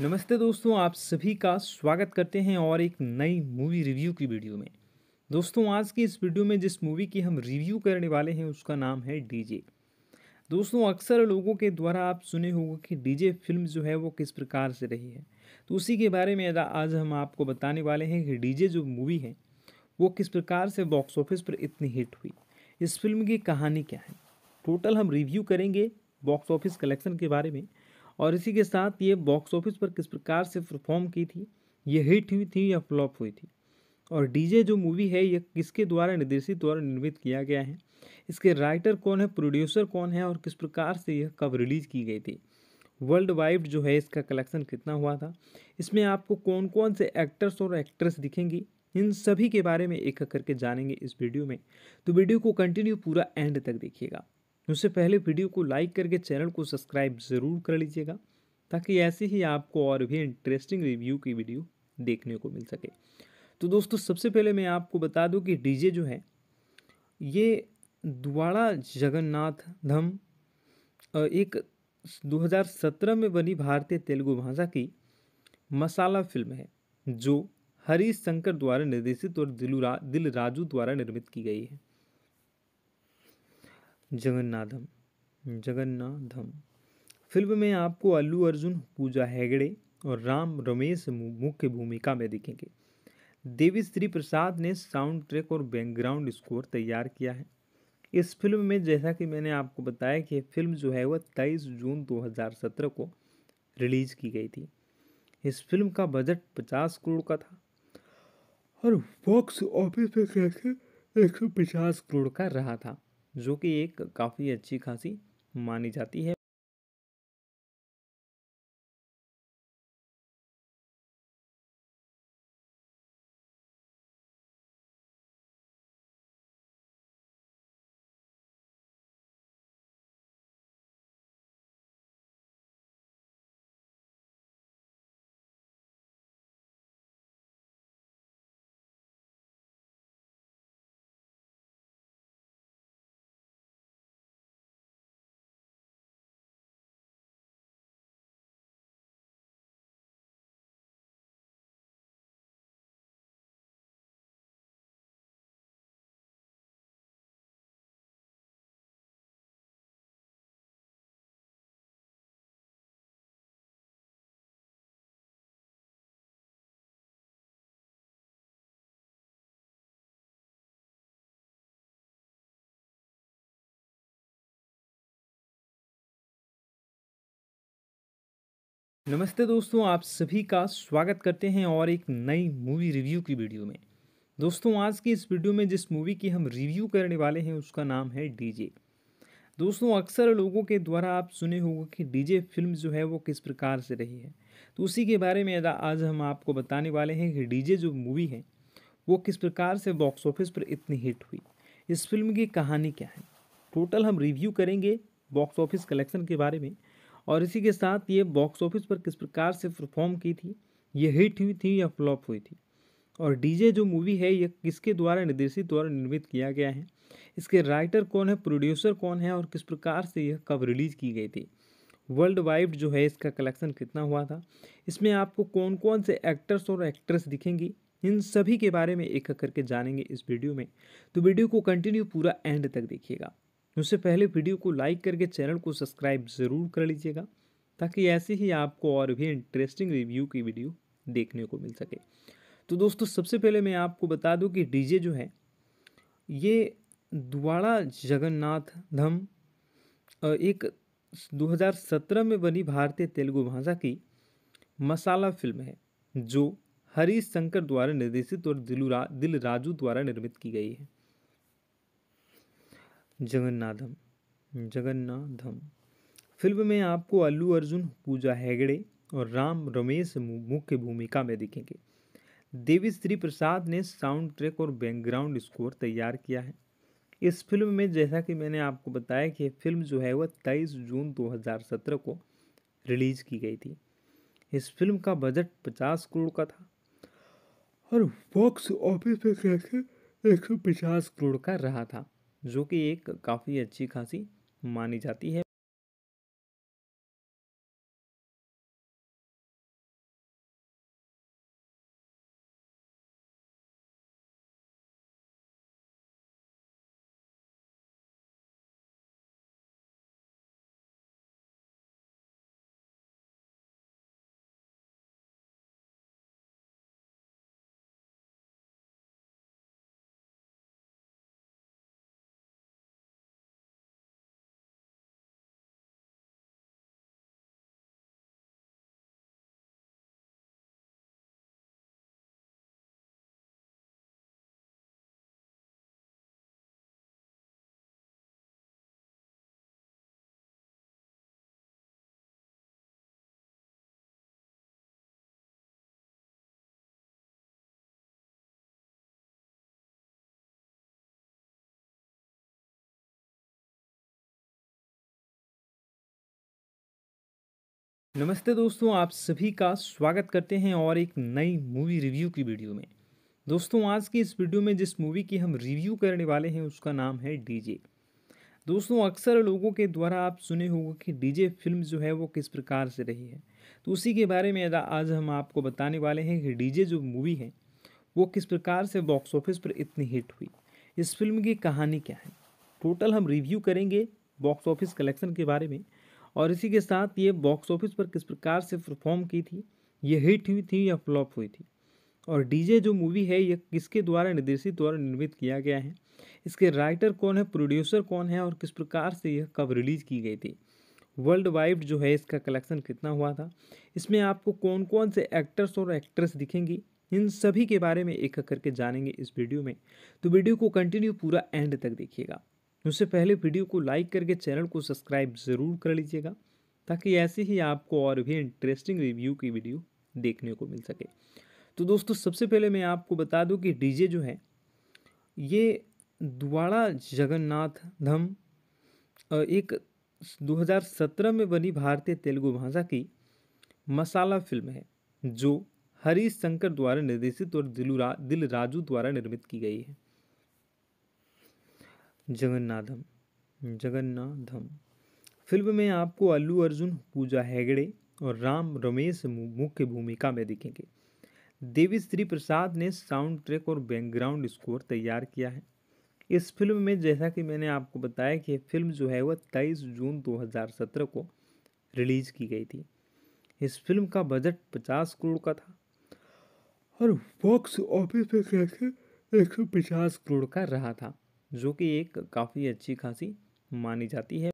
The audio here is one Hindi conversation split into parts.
नमस्ते दोस्तों आप सभी का स्वागत करते हैं और एक नई मूवी रिव्यू की वीडियो में दोस्तों आज की इस वीडियो में जिस मूवी की हम रिव्यू करने वाले हैं उसका नाम है डीजे दोस्तों अक्सर लोगों के द्वारा आप सुने होंगे कि डीजे फिल्म जो है वो किस प्रकार से रही है तो उसी के बारे में आज हम आपको बताने वाले हैं कि डीजे जो मूवी है वो किस प्रकार से बॉक्स ऑफिस पर इतनी हिट हुई इस फिल्म की कहानी क्या है टोटल हम रिव्यू करेंगे बॉक्स ऑफिस कलेक्शन के बारे में और इसी के साथ ये बॉक्स ऑफिस पर किस प्रकार से परफॉर्म की थी ये हिट हुई थी या फ्लॉप हुई थी और डीजे जो मूवी है ये किसके द्वारा निर्देशित द्वारा निर्मित किया गया है इसके राइटर कौन है प्रोड्यूसर कौन है और किस प्रकार से यह कब रिलीज़ की गई थी वर्ल्ड वाइड जो है इसका कलेक्शन कितना हुआ था इसमें आपको कौन कौन से एक्टर्स और एक्ट्रेस दिखेंगी इन सभी के बारे में एक एक करके जानेंगे इस वीडियो में तो वीडियो को कंटिन्यू पूरा एंड तक देखिएगा उससे पहले वीडियो को लाइक करके चैनल को सब्सक्राइब ज़रूर कर लीजिएगा ताकि ऐसे ही आपको और भी इंटरेस्टिंग रिव्यू की वीडियो देखने को मिल सके तो दोस्तों सबसे पहले मैं आपको बता दूं कि डीजे जो है ये द्वारा जगन्नाथ धम एक 2017 में बनी भारतीय तेलुगु भाषा की मसाला फिल्म है जो हरीश शंकर द्वारा निर्देशित और दिलुरा दिल राजू द्वारा निर्मित की गई है जगन्नाथम जगन्नाथम फिल्म में आपको अल्लू अर्जुन पूजा हेगड़े और राम रमेश मुख्य भूमिका में दिखेंगे देवी श्री प्रसाद ने साउंड ट्रैक और बैकग्राउंड स्कोर तैयार किया है इस फिल्म में जैसा कि मैंने आपको बताया कि फिल्म जो है वह तेईस जून 2017 को रिलीज़ की गई थी इस फिल्म का बजट 50 करोड़ का था और बॉक्स ऑफिस में कैसे एक सौ पचास करोड़ का रहा था जो कि एक काफ़ी अच्छी खासी मानी जाती है नमस्ते दोस्तों आप सभी का स्वागत करते हैं और एक नई मूवी रिव्यू की वीडियो में दोस्तों आज की इस वीडियो में जिस मूवी की हम रिव्यू करने वाले हैं उसका नाम है डीजे दोस्तों अक्सर लोगों के द्वारा आप सुने होंगे कि डीजे फिल्म जो है वो किस प्रकार से रही है तो उसी के बारे में आज हम आपको बताने वाले हैं कि डी जो मूवी है वो किस प्रकार से बॉक्स ऑफिस पर इतनी हिट हुई इस फिल्म की कहानी क्या है टोटल हम रिव्यू करेंगे बॉक्स ऑफिस कलेक्शन के बारे में और इसी के साथ ये बॉक्स ऑफिस पर किस प्रकार से परफॉर्म की थी ये हिट हुई थी या फ्लॉप हुई थी और डीजे जो मूवी है ये किसके द्वारा निर्देशित द्वारा निर्मित किया गया है इसके राइटर कौन है प्रोड्यूसर कौन है और किस प्रकार से यह कब रिलीज़ की गई थी वर्ल्ड वाइड जो है इसका कलेक्शन कितना हुआ था इसमें आपको कौन कौन से एक्टर्स और एक्ट्रेस दिखेंगी इन सभी के बारे में एक एक करके जानेंगे इस वीडियो में तो वीडियो को कंटिन्यू पूरा एंड तक देखिएगा उससे पहले वीडियो को लाइक करके चैनल को सब्सक्राइब ज़रूर कर लीजिएगा ताकि ऐसे ही आपको और भी इंटरेस्टिंग रिव्यू की वीडियो देखने को मिल सके तो दोस्तों सबसे पहले मैं आपको बता दूं कि डीजे जो है ये द्वाड़ा जगन्नाथ धम एक 2017 में बनी भारतीय तेलुगु भाषा की मसाला फिल्म है जो हरीश शंकर द्वारा निर्देशित और दिलुरा दिल राजू द्वारा निर्मित की गई है जगन्नाथम जगन्नाथम फिल्म में आपको अल्लू अर्जुन पूजा हेगड़े और राम रमेश मुख्य भूमिका में दिखेंगे देवी श्री प्रसाद ने साउंड ट्रैक और बैकग्राउंड स्कोर तैयार किया है इस फिल्म में जैसा कि मैंने आपको बताया कि फिल्म जो है वह तेईस जून 2017 को रिलीज़ की गई थी इस फिल्म का बजट 50 करोड़ का था और बॉक्स ऑफिस पे एक सौ पचास करोड़ का रहा था जो कि एक काफ़ी अच्छी खासी मानी जाती है नमस्ते दोस्तों आप सभी का स्वागत करते हैं और एक नई मूवी रिव्यू की वीडियो में दोस्तों आज की इस वीडियो में जिस मूवी की हम रिव्यू करने वाले हैं उसका नाम है डीजे दोस्तों अक्सर लोगों के द्वारा आप सुने होंगे कि डीजे फिल्म जो है वो किस प्रकार से रही है तो उसी के बारे में आज हम आपको बताने वाले हैं कि डीजे जो मूवी है वो किस प्रकार से बॉक्स ऑफिस पर इतनी हिट हुई इस फिल्म की कहानी क्या है टोटल हम रिव्यू करेंगे बॉक्स ऑफिस कलेक्शन के बारे में और इसी के साथ ये बॉक्स ऑफिस पर किस प्रकार से परफॉर्म की थी ये हिट हुई थी या फ्लॉप हुई थी और डीजे जो मूवी है ये किसके द्वारा निर्देशित द्वारा निर्मित किया गया है इसके राइटर कौन है प्रोड्यूसर कौन है और किस प्रकार से यह कब रिलीज की गई थी वर्ल्ड वाइड जो है इसका कलेक्शन कितना हुआ था इसमें आपको कौन कौन से एक्टर्स और एक्ट्रेस दिखेंगी इन सभी के बारे में एक करके जानेंगे इस वीडियो में तो वीडियो को कंटिन्यू पूरा एंड तक देखिएगा उससे पहले वीडियो को लाइक करके चैनल को सब्सक्राइब ज़रूर कर लीजिएगा ताकि ऐसे ही आपको और भी इंटरेस्टिंग रिव्यू की वीडियो देखने को मिल सके तो दोस्तों सबसे पहले मैं आपको बता दूं कि डीजे जो है ये द्वारा जगन्नाथ धम एक 2017 में बनी भारतीय तेलुगु भाषा की मसाला फिल्म है जो हरीश शंकर द्वारा निर्देशित और दिलुरा दिल राजू द्वारा निर्मित की गई है जगन्नाथम जगन्नाथम फिल्म में आपको अल्लू अर्जुन पूजा हेगड़े और राम रमेश मुख्य भूमिका में दिखेंगे देवी श्री प्रसाद ने साउंड ट्रैक और बैकग्राउंड स्कोर तैयार किया है इस फिल्म में जैसा कि मैंने आपको बताया कि फिल्म जो है वह 23 जून 2017 को रिलीज़ की गई थी इस फिल्म का बजट 50 करोड़ का था और बॉक्स ऑफिस पे कैसे एक करोड़ का रहा था जो कि एक काफ़ी अच्छी खासी मानी जाती है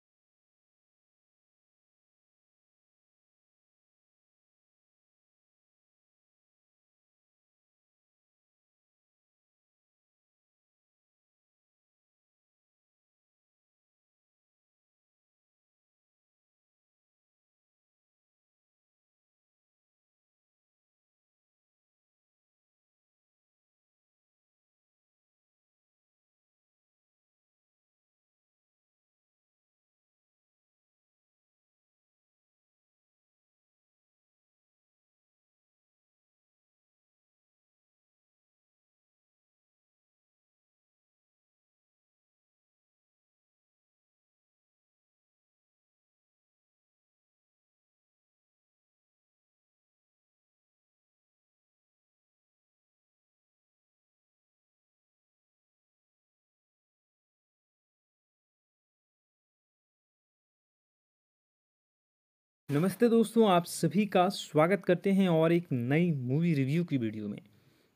नमस्ते दोस्तों आप सभी का स्वागत करते हैं और एक नई मूवी रिव्यू की वीडियो में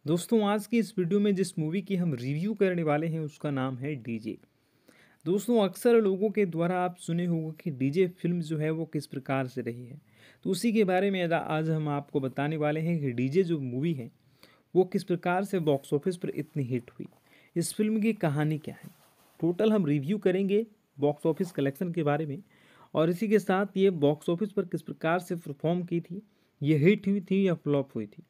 दोस्तों आज की इस वीडियो में जिस मूवी की हम रिव्यू करने वाले हैं उसका नाम है डीजे दोस्तों अक्सर लोगों के द्वारा आप सुने होंगे कि डीजे फिल्म जो है वो किस प्रकार से रही है तो उसी के बारे में आज हम आपको बताने वाले हैं कि डीजे जो मूवी है वो किस प्रकार से बॉक्स ऑफिस पर इतनी हिट हुई इस फिल्म की कहानी क्या है टोटल हम रिव्यू करेंगे बॉक्स ऑफिस कलेक्शन के बारे में और इसी के साथ ये बॉक्स ऑफिस पर किस प्रकार से परफॉर्म की थी ये हिट हुई थी या फ्लॉप हुई थी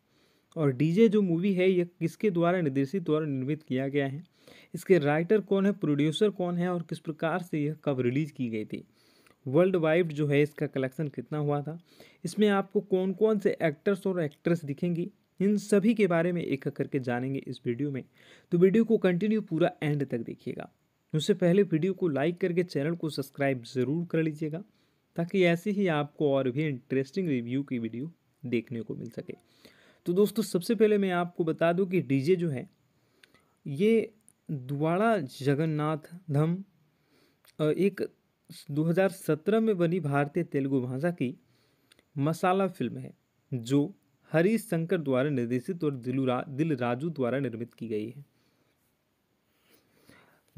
और डीजे जो मूवी है ये किसके द्वारा निर्देशित द्वारा निर्मित किया गया है इसके राइटर कौन है प्रोड्यूसर कौन है और किस प्रकार से यह कब रिलीज़ की गई थी वर्ल्ड वाइड जो है इसका कलेक्शन कितना हुआ था इसमें आपको कौन कौन से एक्टर्स और एक्ट्रेस दिखेंगी इन सभी के बारे में एक एक करके जानेंगे इस वीडियो में तो वीडियो को कंटिन्यू पूरा एंड तक देखिएगा उससे पहले वीडियो को लाइक करके चैनल को सब्सक्राइब ज़रूर कर लीजिएगा ताकि ऐसे ही आपको और भी इंटरेस्टिंग रिव्यू की वीडियो देखने को मिल सके तो दोस्तों सबसे पहले मैं आपको बता दूं कि डीजे जो है ये द्वारा जगन्नाथ धम एक 2017 में बनी भारतीय तेलुगु भाषा की मसाला फिल्म है जो हरीश शंकर द्वारा निर्देशित और दिलू दिल राजू द्वारा निर्मित की गई है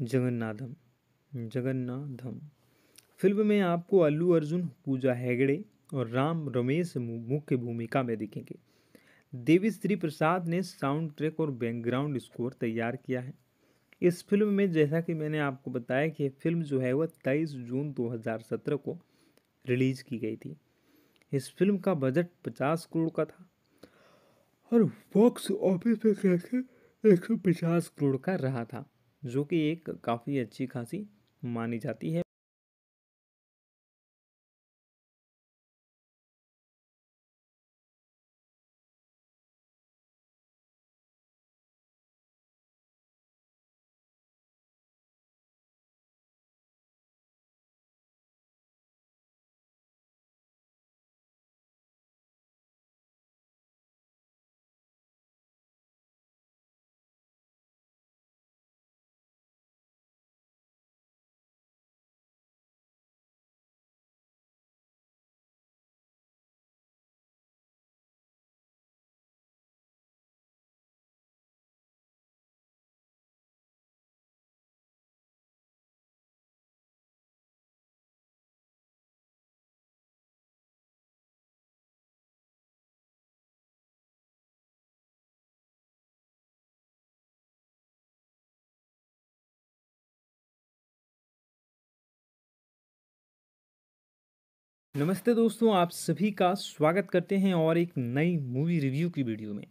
जगन्नाथम जगन्नाथम फिल्म में आपको अल्लू अर्जुन पूजा हेगड़े और राम रमेश मुख्य भूमिका में दिखेंगे देवी श्री प्रसाद ने साउंड ट्रैक और बैकग्राउंड स्कोर तैयार किया है इस फिल्म में जैसा कि मैंने आपको बताया कि फिल्म जो है वह 23 जून 2017 को रिलीज़ की गई थी इस फिल्म का बजट 50 करोड़ का था और बॉक्स ऑफिस में कैसे एक सौ पचास करोड़ का रहा था जो कि एक काफ़ी अच्छी खासी मानी जाती है नमस्ते दोस्तों आप सभी का स्वागत करते हैं और एक नई मूवी रिव्यू की वीडियो में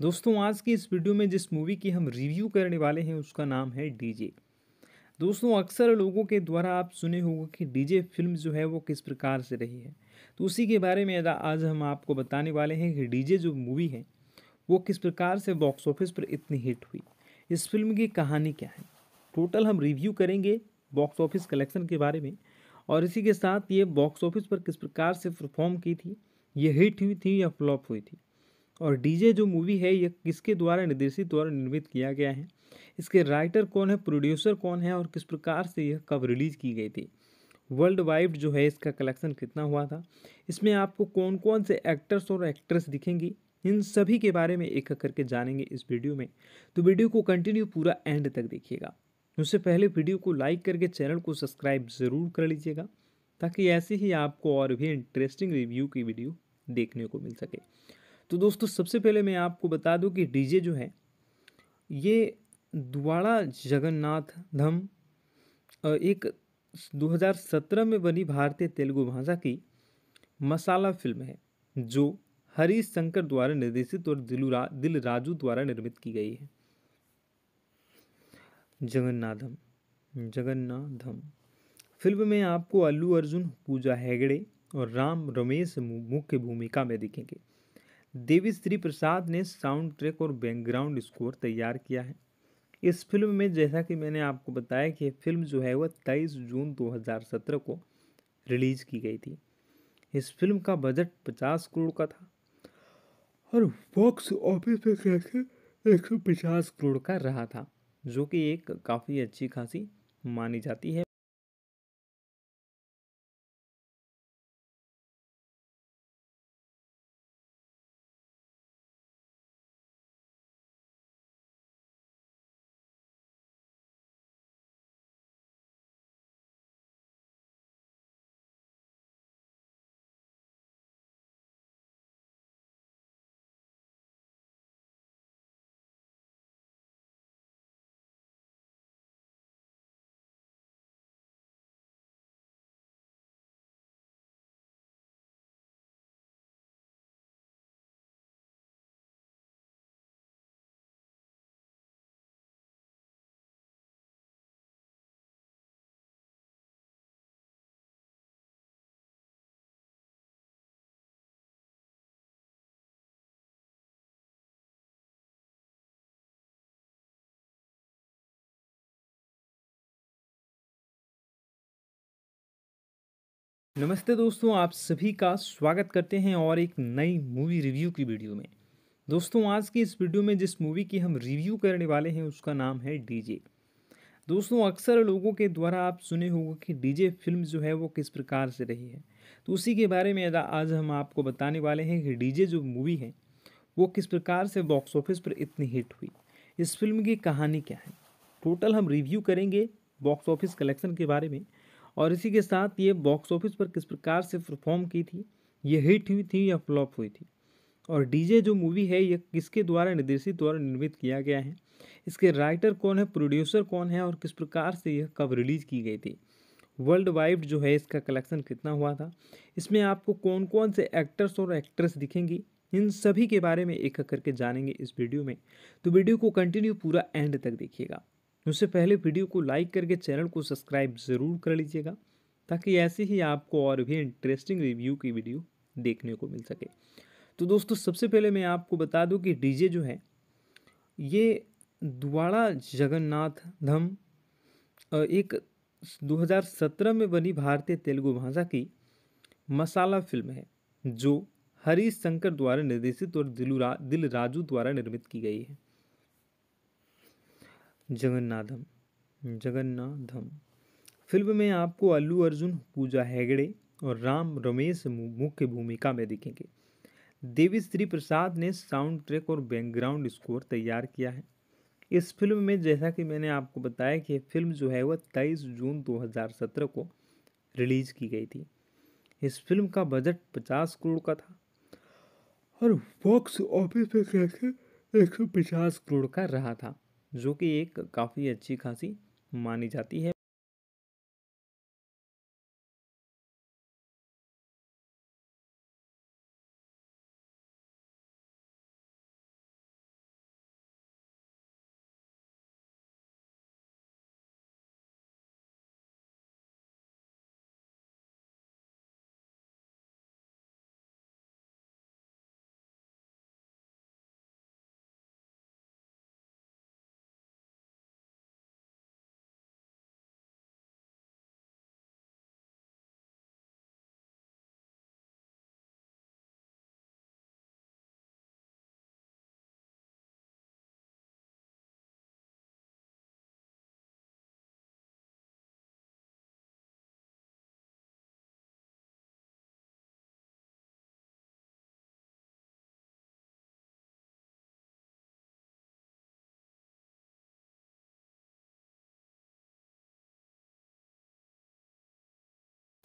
दोस्तों आज की इस वीडियो में जिस मूवी की हम रिव्यू करने वाले हैं उसका नाम है डीजे दोस्तों अक्सर लोगों के द्वारा आप सुने होंगे कि डीजे फिल्म जो है वो किस प्रकार से रही है तो उसी के बारे में आज हम आपको बताने वाले हैं कि डीजे जो मूवी है वो किस प्रकार से बॉक्स ऑफिस पर इतनी हिट हुई इस फिल्म की कहानी क्या है टोटल हम रिव्यू करेंगे बॉक्स ऑफिस कलेक्शन के बारे में और इसी के साथ ये बॉक्स ऑफिस पर किस प्रकार से परफॉर्म की थी ये हिट हुई थी या फ्लॉप हुई थी और डीजे जो मूवी है ये किसके द्वारा निर्देशित द्वारा निर्मित किया गया है इसके राइटर कौन है प्रोड्यूसर कौन है और किस प्रकार से यह कब रिलीज की गई थी वर्ल्ड वाइड जो है इसका कलेक्शन कितना हुआ था इसमें आपको कौन कौन से एक्टर्स और एक्ट्रेस दिखेंगी इन सभी के बारे में एक करके जानेंगे इस वीडियो में तो वीडियो को कंटिन्यू पूरा एंड तक देखिएगा तो उससे पहले वीडियो को लाइक करके चैनल को सब्सक्राइब ज़रूर कर लीजिएगा ताकि ऐसे ही आपको और भी इंटरेस्टिंग रिव्यू की वीडियो देखने को मिल सके तो दोस्तों सबसे पहले मैं आपको बता दूं कि डीजे जो है ये द्वारा जगन्नाथ धम एक 2017 में बनी भारतीय तेलुगु भाषा की मसाला फिल्म है जो हरीश शंकर द्वारा निर्देशित और दिलुरा दिल राजू द्वारा निर्मित की गई है जगन्नाथम जगन्नाथम फिल्म में आपको अल्लू अर्जुन पूजा हेगड़े और राम रमेश मुख्य भूमिका में दिखेंगे देवी श्री प्रसाद ने साउंड ट्रैक और बैकग्राउंड स्कोर तैयार किया है इस फिल्म में जैसा कि मैंने आपको बताया कि फिल्म जो है वह तेईस जून 2017 को रिलीज़ की गई थी इस फिल्म का बजट 50 करोड़ का था और बॉक्स ऑफिस में कैसे एक सौ पचास करोड़ का रहा था जो कि एक काफ़ी अच्छी खासी मानी जाती है नमस्ते दोस्तों आप सभी का स्वागत करते हैं और एक नई मूवी रिव्यू की वीडियो में दोस्तों आज की इस वीडियो में जिस मूवी की हम रिव्यू करने वाले हैं उसका नाम है डीजे दोस्तों अक्सर लोगों के द्वारा आप सुने होंगे कि डीजे फिल्म जो है वो किस प्रकार से रही है तो उसी के बारे में आज हम आपको बताने वाले हैं कि डीजे जो मूवी है वो किस प्रकार से बॉक्स ऑफिस पर इतनी हिट हुई इस फिल्म की कहानी क्या है टोटल हम रिव्यू करेंगे बॉक्स ऑफिस कलेक्शन के बारे में और इसी के साथ ये बॉक्स ऑफिस पर किस प्रकार से परफॉर्म की थी ये हिट हुई थी या फ्लॉप हुई थी और डीजे जो मूवी है ये किसके द्वारा निर्देशित द्वारा निर्मित किया गया है इसके राइटर कौन है प्रोड्यूसर कौन है और किस प्रकार से यह कब रिलीज़ की गई थी वर्ल्ड वाइड जो है इसका कलेक्शन कितना हुआ था इसमें आपको कौन कौन से एक्टर्स और एक्ट्रेस दिखेंगी इन सभी के बारे में एक एक करके जानेंगे इस वीडियो में तो वीडियो को कंटिन्यू पूरा एंड तक देखिएगा उससे पहले वीडियो को लाइक करके चैनल को सब्सक्राइब ज़रूर कर लीजिएगा ताकि ऐसे ही आपको और भी इंटरेस्टिंग रिव्यू की वीडियो देखने को मिल सके तो दोस्तों सबसे पहले मैं आपको बता दूं कि डीजे जो है ये द्वारा जगन्नाथ धम एक 2017 में बनी भारतीय तेलुगु भाषा की मसाला फिल्म है जो हरीश शंकर द्वारा निर्देशित और दिलुरा दिल राजू द्वारा निर्मित की गई है जगन्नाथम जगन्नाथम फिल्म में आपको अल्लू अर्जुन पूजा हेगड़े और राम रमेश मुख्य भूमिका में दिखेंगे देवी श्री प्रसाद ने साउंड ट्रैक और बैकग्राउंड स्कोर तैयार किया है इस फिल्म में जैसा कि मैंने आपको बताया कि फिल्म जो है वह तेईस जून 2017 को रिलीज़ की गई थी इस फिल्म का बजट 50 करोड़ का था और बॉक्स ऑफिस पे कैसे एक सौ पचास करोड़ का रहा था जो कि एक काफ़ी अच्छी खासी मानी जाती है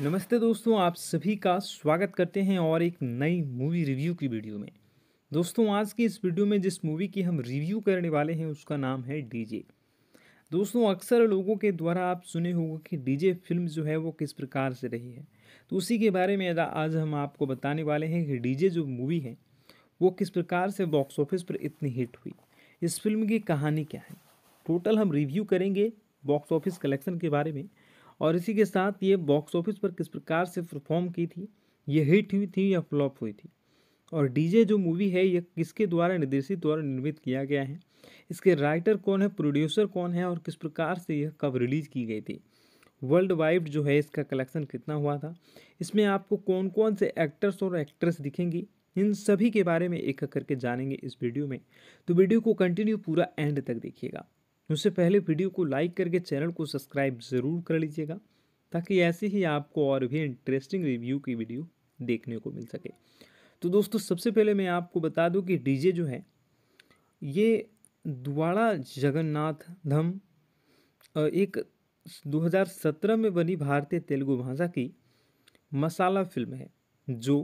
नमस्ते दोस्तों आप सभी का स्वागत करते हैं और एक नई मूवी रिव्यू की वीडियो में दोस्तों आज की इस वीडियो में जिस मूवी की हम रिव्यू करने वाले हैं उसका नाम है डीजे दोस्तों अक्सर लोगों के द्वारा आप सुने होंगे कि डीजे फिल्म जो है वो किस प्रकार से रही है तो उसी के बारे में आज हम आपको बताने वाले हैं कि डीजे जो मूवी है वो किस प्रकार से बॉक्स ऑफिस पर इतनी हिट हुई इस फिल्म की कहानी क्या है टोटल हम रिव्यू करेंगे बॉक्स ऑफिस कलेक्शन के बारे में और इसी के साथ ये बॉक्स ऑफिस पर किस प्रकार से परफॉर्म की थी ये हिट हुई थी या फ्लॉप हुई थी और डीजे जो मूवी है ये किसके द्वारा निर्देशित द्वारा निर्मित किया गया है इसके राइटर कौन है प्रोड्यूसर कौन है और किस प्रकार से यह कब रिलीज़ की गई थी वर्ल्ड वाइड जो है इसका कलेक्शन कितना हुआ था इसमें आपको कौन कौन से एक्टर्स और एक्ट्रेस दिखेंगी इन सभी के बारे में एक एक करके जानेंगे इस वीडियो में तो वीडियो को कंटिन्यू पूरा एंड तक देखिएगा उससे पहले वीडियो को लाइक करके चैनल को सब्सक्राइब ज़रूर कर लीजिएगा ताकि ऐसे ही आपको और भी इंटरेस्टिंग रिव्यू की वीडियो देखने को मिल सके तो दोस्तों सबसे पहले मैं आपको बता दूं कि डीजे जो है ये द्वाड़ा जगन्नाथ धम एक 2017 में बनी भारतीय तेलुगु भाषा की मसाला फिल्म है जो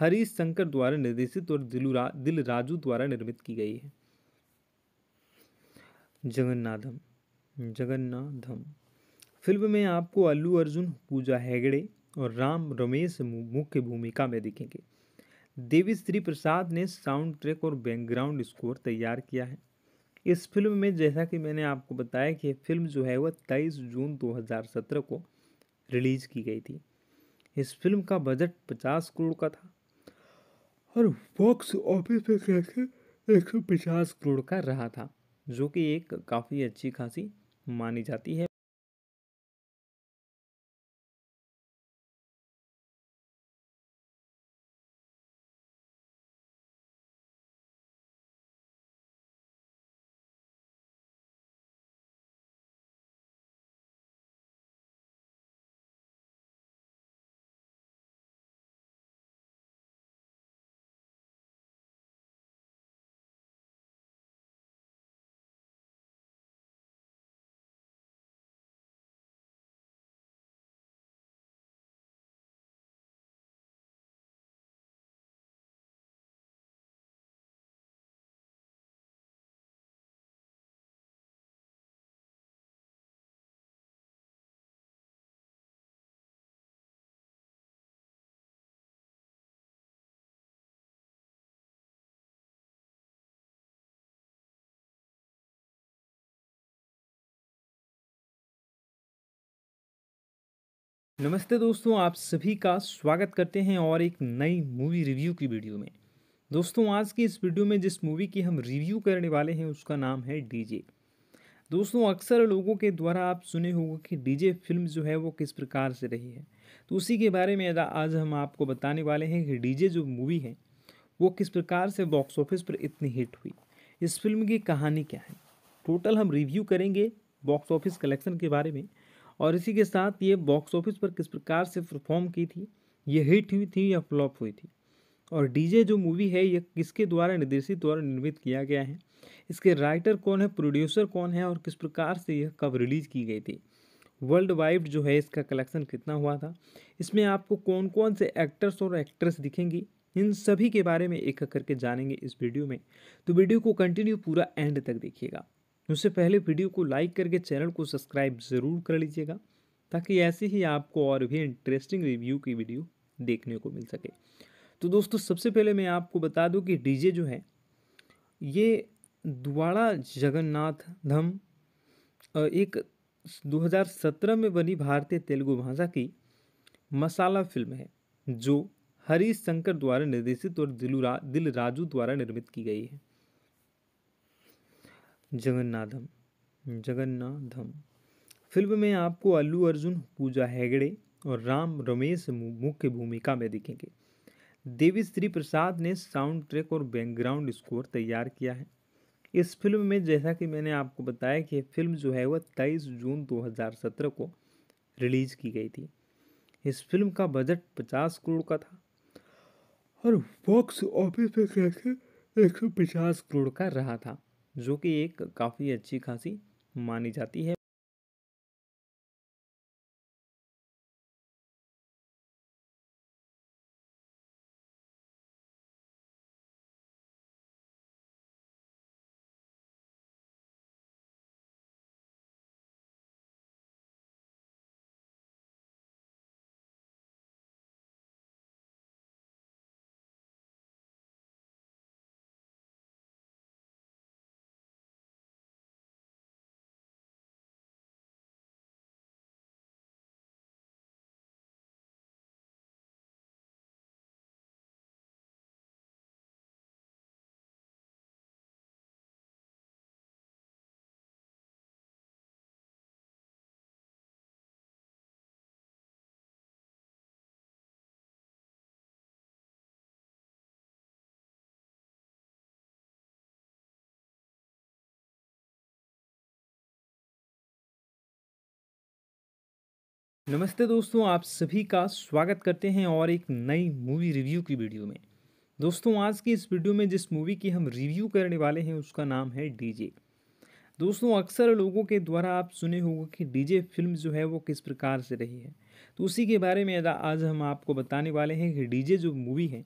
हरीश शंकर द्वारा निर्देशित और दिलुरा दिल राजू द्वारा निर्मित की गई है जगन्नाथम जगन्नाथम फिल्म में आपको अल्लू अर्जुन पूजा हेगड़े और राम रमेश मुख्य भूमिका में दिखेंगे देवी श्री प्रसाद ने साउंड ट्रैक और बैकग्राउंड स्कोर तैयार किया है इस फिल्म में जैसा कि मैंने आपको बताया कि फिल्म जो है वह तेईस जून 2017 को रिलीज़ की गई थी इस फिल्म का बजट 50 करोड़ का था और बॉक्स ऑफिस में कैसे एक सौ पचास करोड़ का रहा था जो कि एक काफ़ी अच्छी खासी मानी जाती है नमस्ते दोस्तों आप सभी का स्वागत करते हैं और एक नई मूवी रिव्यू की वीडियो में दोस्तों आज की इस वीडियो में जिस मूवी की हम रिव्यू करने वाले हैं उसका नाम है डीजे दोस्तों अक्सर लोगों के द्वारा आप सुने होंगे कि डीजे फिल्म जो है वो किस प्रकार से रही है तो उसी के बारे में आज हम आपको बताने वाले हैं कि डीजे जो मूवी है वो किस प्रकार से बॉक्स ऑफिस पर इतनी हिट हुई इस फिल्म की कहानी क्या है टोटल हम रिव्यू करेंगे बॉक्स ऑफिस कलेक्शन के बारे में और इसी के साथ ये बॉक्स ऑफिस पर किस प्रकार से परफॉर्म की थी ये हिट हुई थी या फ्लॉप हुई थी और डीजे जो मूवी है ये किसके द्वारा निर्देशित द्वारा निर्मित किया गया है इसके राइटर कौन है प्रोड्यूसर कौन है और किस प्रकार से यह कब रिलीज़ की गई थी वर्ल्ड वाइड जो है इसका कलेक्शन कितना हुआ था इसमें आपको कौन कौन से एक्टर्स और एक्ट्रेस दिखेंगी इन सभी के बारे में एक एक करके जानेंगे इस वीडियो में तो वीडियो को कंटिन्यू पूरा एंड तक देखिएगा उससे पहले वीडियो को लाइक करके चैनल को सब्सक्राइब ज़रूर कर लीजिएगा ताकि ऐसे ही आपको और भी इंटरेस्टिंग रिव्यू की वीडियो देखने को मिल सके तो दोस्तों सबसे पहले मैं आपको बता दूं कि डीजे जो है ये द्वाड़ा जगन्नाथ धम एक 2017 में बनी भारतीय तेलुगु भाषा की मसाला फिल्म है जो हरीश शंकर द्वारा निर्देशित और दिलुरा दिल राजू द्वारा निर्मित की गई है जगन्नाथम जगन्नाथम फिल्म में आपको अल्लू अर्जुन पूजा हेगड़े और राम रमेश मुख्य भूमिका में दिखेंगे देवी श्री प्रसाद ने साउंड ट्रैक और बैकग्राउंड स्कोर तैयार किया है इस फिल्म में जैसा कि मैंने आपको बताया कि फिल्म जो है वह तेईस जून 2017 को रिलीज की गई थी इस फिल्म का बजट 50 करोड़ का था और बॉक्स ऑफिस पे एक सौ पचास करोड़ का रहा था जो कि एक काफ़ी अच्छी खासी मानी जाती है नमस्ते दोस्तों आप सभी का स्वागत करते हैं और एक नई मूवी रिव्यू की वीडियो में दोस्तों आज की इस वीडियो में जिस मूवी की हम रिव्यू करने वाले हैं उसका नाम है डीजे दोस्तों अक्सर लोगों के द्वारा आप सुने होंगे कि डीजे फिल्म जो है वो किस प्रकार से रही है तो उसी के बारे में आज हम आपको बताने वाले हैं कि डीजे जो मूवी है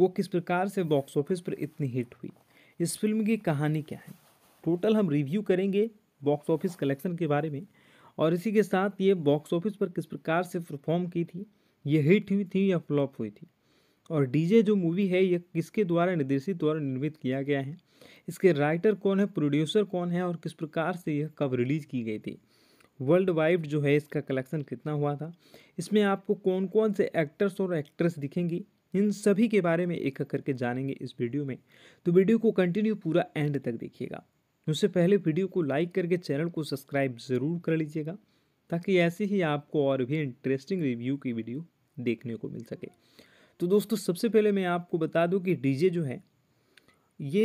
वो किस प्रकार से बॉक्स ऑफिस पर इतनी हिट हुई इस फिल्म की कहानी क्या है टोटल हम रिव्यू करेंगे बॉक्स ऑफिस कलेक्शन के बारे में और इसी के साथ ये बॉक्स ऑफिस पर किस प्रकार से परफॉर्म की थी ये हिट हुई थी या फ्लॉप हुई थी और डीजे जो मूवी है ये किसके द्वारा निर्देशित द्वारा निर्मित किया गया है इसके राइटर कौन है प्रोड्यूसर कौन है और किस प्रकार से यह कब रिलीज की गई थी वर्ल्ड वाइड जो है इसका कलेक्शन कितना हुआ था इसमें आपको कौन कौन से एक्टर्स और एक्ट्रेस दिखेंगी इन सभी के बारे में एक करके जानेंगे इस वीडियो में तो वीडियो को कंटिन्यू पूरा एंड तक देखिएगा उससे पहले वीडियो को लाइक करके चैनल को सब्सक्राइब ज़रूर कर लीजिएगा ताकि ऐसे ही आपको और भी इंटरेस्टिंग रिव्यू की वीडियो देखने को मिल सके तो दोस्तों सबसे पहले मैं आपको बता दूं कि डीजे जो है ये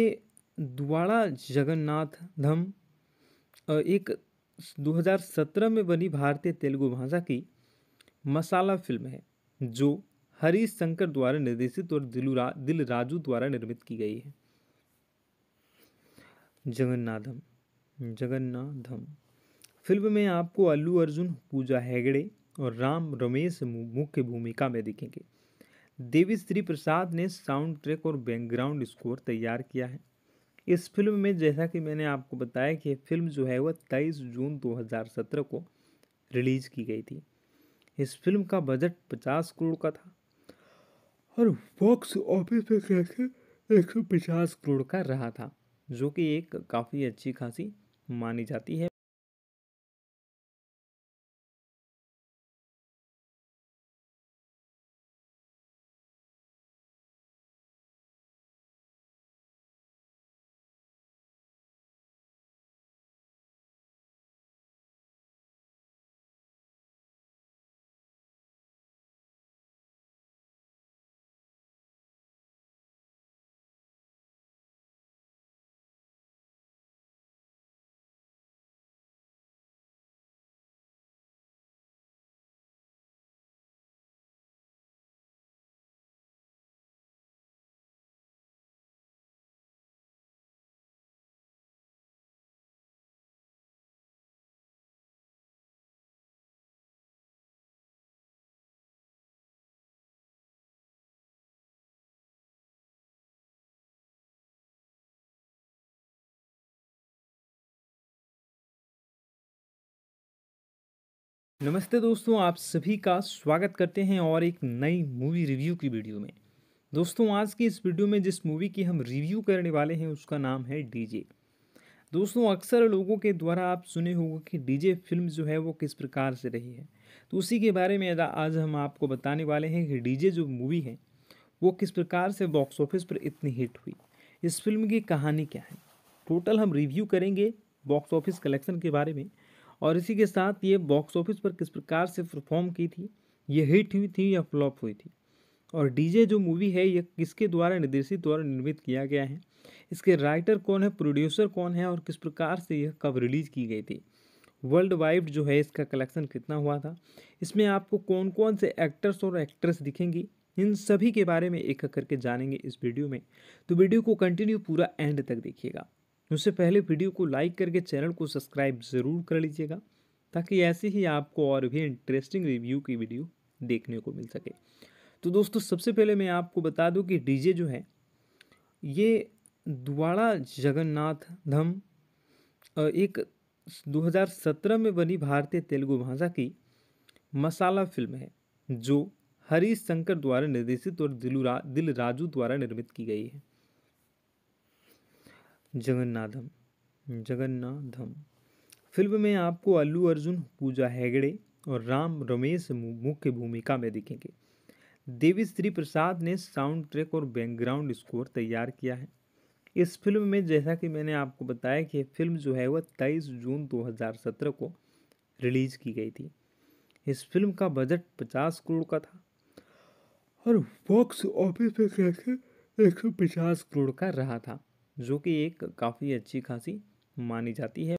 द्वारा जगन्नाथ धम एक 2017 में बनी भारतीय तेलुगु भाषा की मसाला फिल्म है जो हरीश शंकर द्वारा निर्देशित और दिलुरा दिल राजू द्वारा निर्मित की गई है जगन्नाथम जगन्नाथम फिल्म में आपको अल्लू अर्जुन पूजा हेगड़े और राम रमेश मुख्य भूमिका में दिखेंगे देवी श्री प्रसाद ने साउंड ट्रैक और बैकग्राउंड स्कोर तैयार किया है इस फिल्म में जैसा कि मैंने आपको बताया कि फिल्म जो है वह तेईस जून 2017 को रिलीज़ की गई थी इस फिल्म का बजट 50 करोड़ का था और बॉक्स ऑफिस पे कैसे एक सौ पचास करोड़ का रहा था जो कि एक काफ़ी अच्छी खासी मानी जाती है नमस्ते दोस्तों आप सभी का स्वागत करते हैं और एक नई मूवी रिव्यू की वीडियो में दोस्तों आज की इस वीडियो में जिस मूवी की हम रिव्यू करने वाले हैं उसका नाम है डीजे दोस्तों अक्सर लोगों के द्वारा आप सुने होंगे कि डीजे फिल्म जो है वो किस प्रकार से रही है तो उसी के बारे में आज हम आपको बताने वाले हैं कि डीजे जो मूवी है वो किस प्रकार से बॉक्स ऑफिस पर इतनी हिट हुई इस फिल्म की कहानी क्या है टोटल हम रिव्यू करेंगे बॉक्स ऑफिस कलेक्शन के बारे में और इसी के साथ ये बॉक्स ऑफिस पर किस प्रकार से परफॉर्म की थी ये हिट हुई थी या फ्लॉप हुई थी और डीजे जो मूवी है ये किसके द्वारा निर्देशित द्वारा निर्मित किया गया है इसके राइटर कौन है प्रोड्यूसर कौन है और किस प्रकार से यह कब रिलीज की गई थी वर्ल्ड वाइड जो है इसका कलेक्शन कितना हुआ था इसमें आपको कौन कौन से एक्टर्स और एक्ट्रेस दिखेंगी इन सभी के बारे में एक एक करके जानेंगे इस वीडियो में तो वीडियो को कंटिन्यू पूरा एंड तक देखिएगा उससे पहले वीडियो को लाइक करके चैनल को सब्सक्राइब ज़रूर कर लीजिएगा ताकि ऐसे ही आपको और भी इंटरेस्टिंग रिव्यू की वीडियो देखने को मिल सके तो दोस्तों सबसे पहले मैं आपको बता दूं कि डीजे जो है ये द्वारा जगन्नाथ धम एक 2017 में बनी भारतीय तेलुगु भाषा की मसाला फिल्म है जो हरीश शंकर द्वारा निर्देशित और दिलू दिल राजू द्वारा निर्मित की गई है जगन्नाथम जगन्नाथम फिल्म में आपको अल्लू अर्जुन पूजा हेगड़े और राम रमेश मुख्य भूमिका में दिखेंगे देवी श्री प्रसाद ने साउंड ट्रैक और बैकग्राउंड स्कोर तैयार किया है इस फिल्म में जैसा कि मैंने आपको बताया कि फिल्म जो है वह 23 जून 2017 को रिलीज़ की गई थी इस फिल्म का बजट 50 करोड़ का था और बॉक्स ऑफिस में कैसे एक सौ पचास करोड़ का रहा था जो कि एक काफ़ी अच्छी खासी मानी जाती है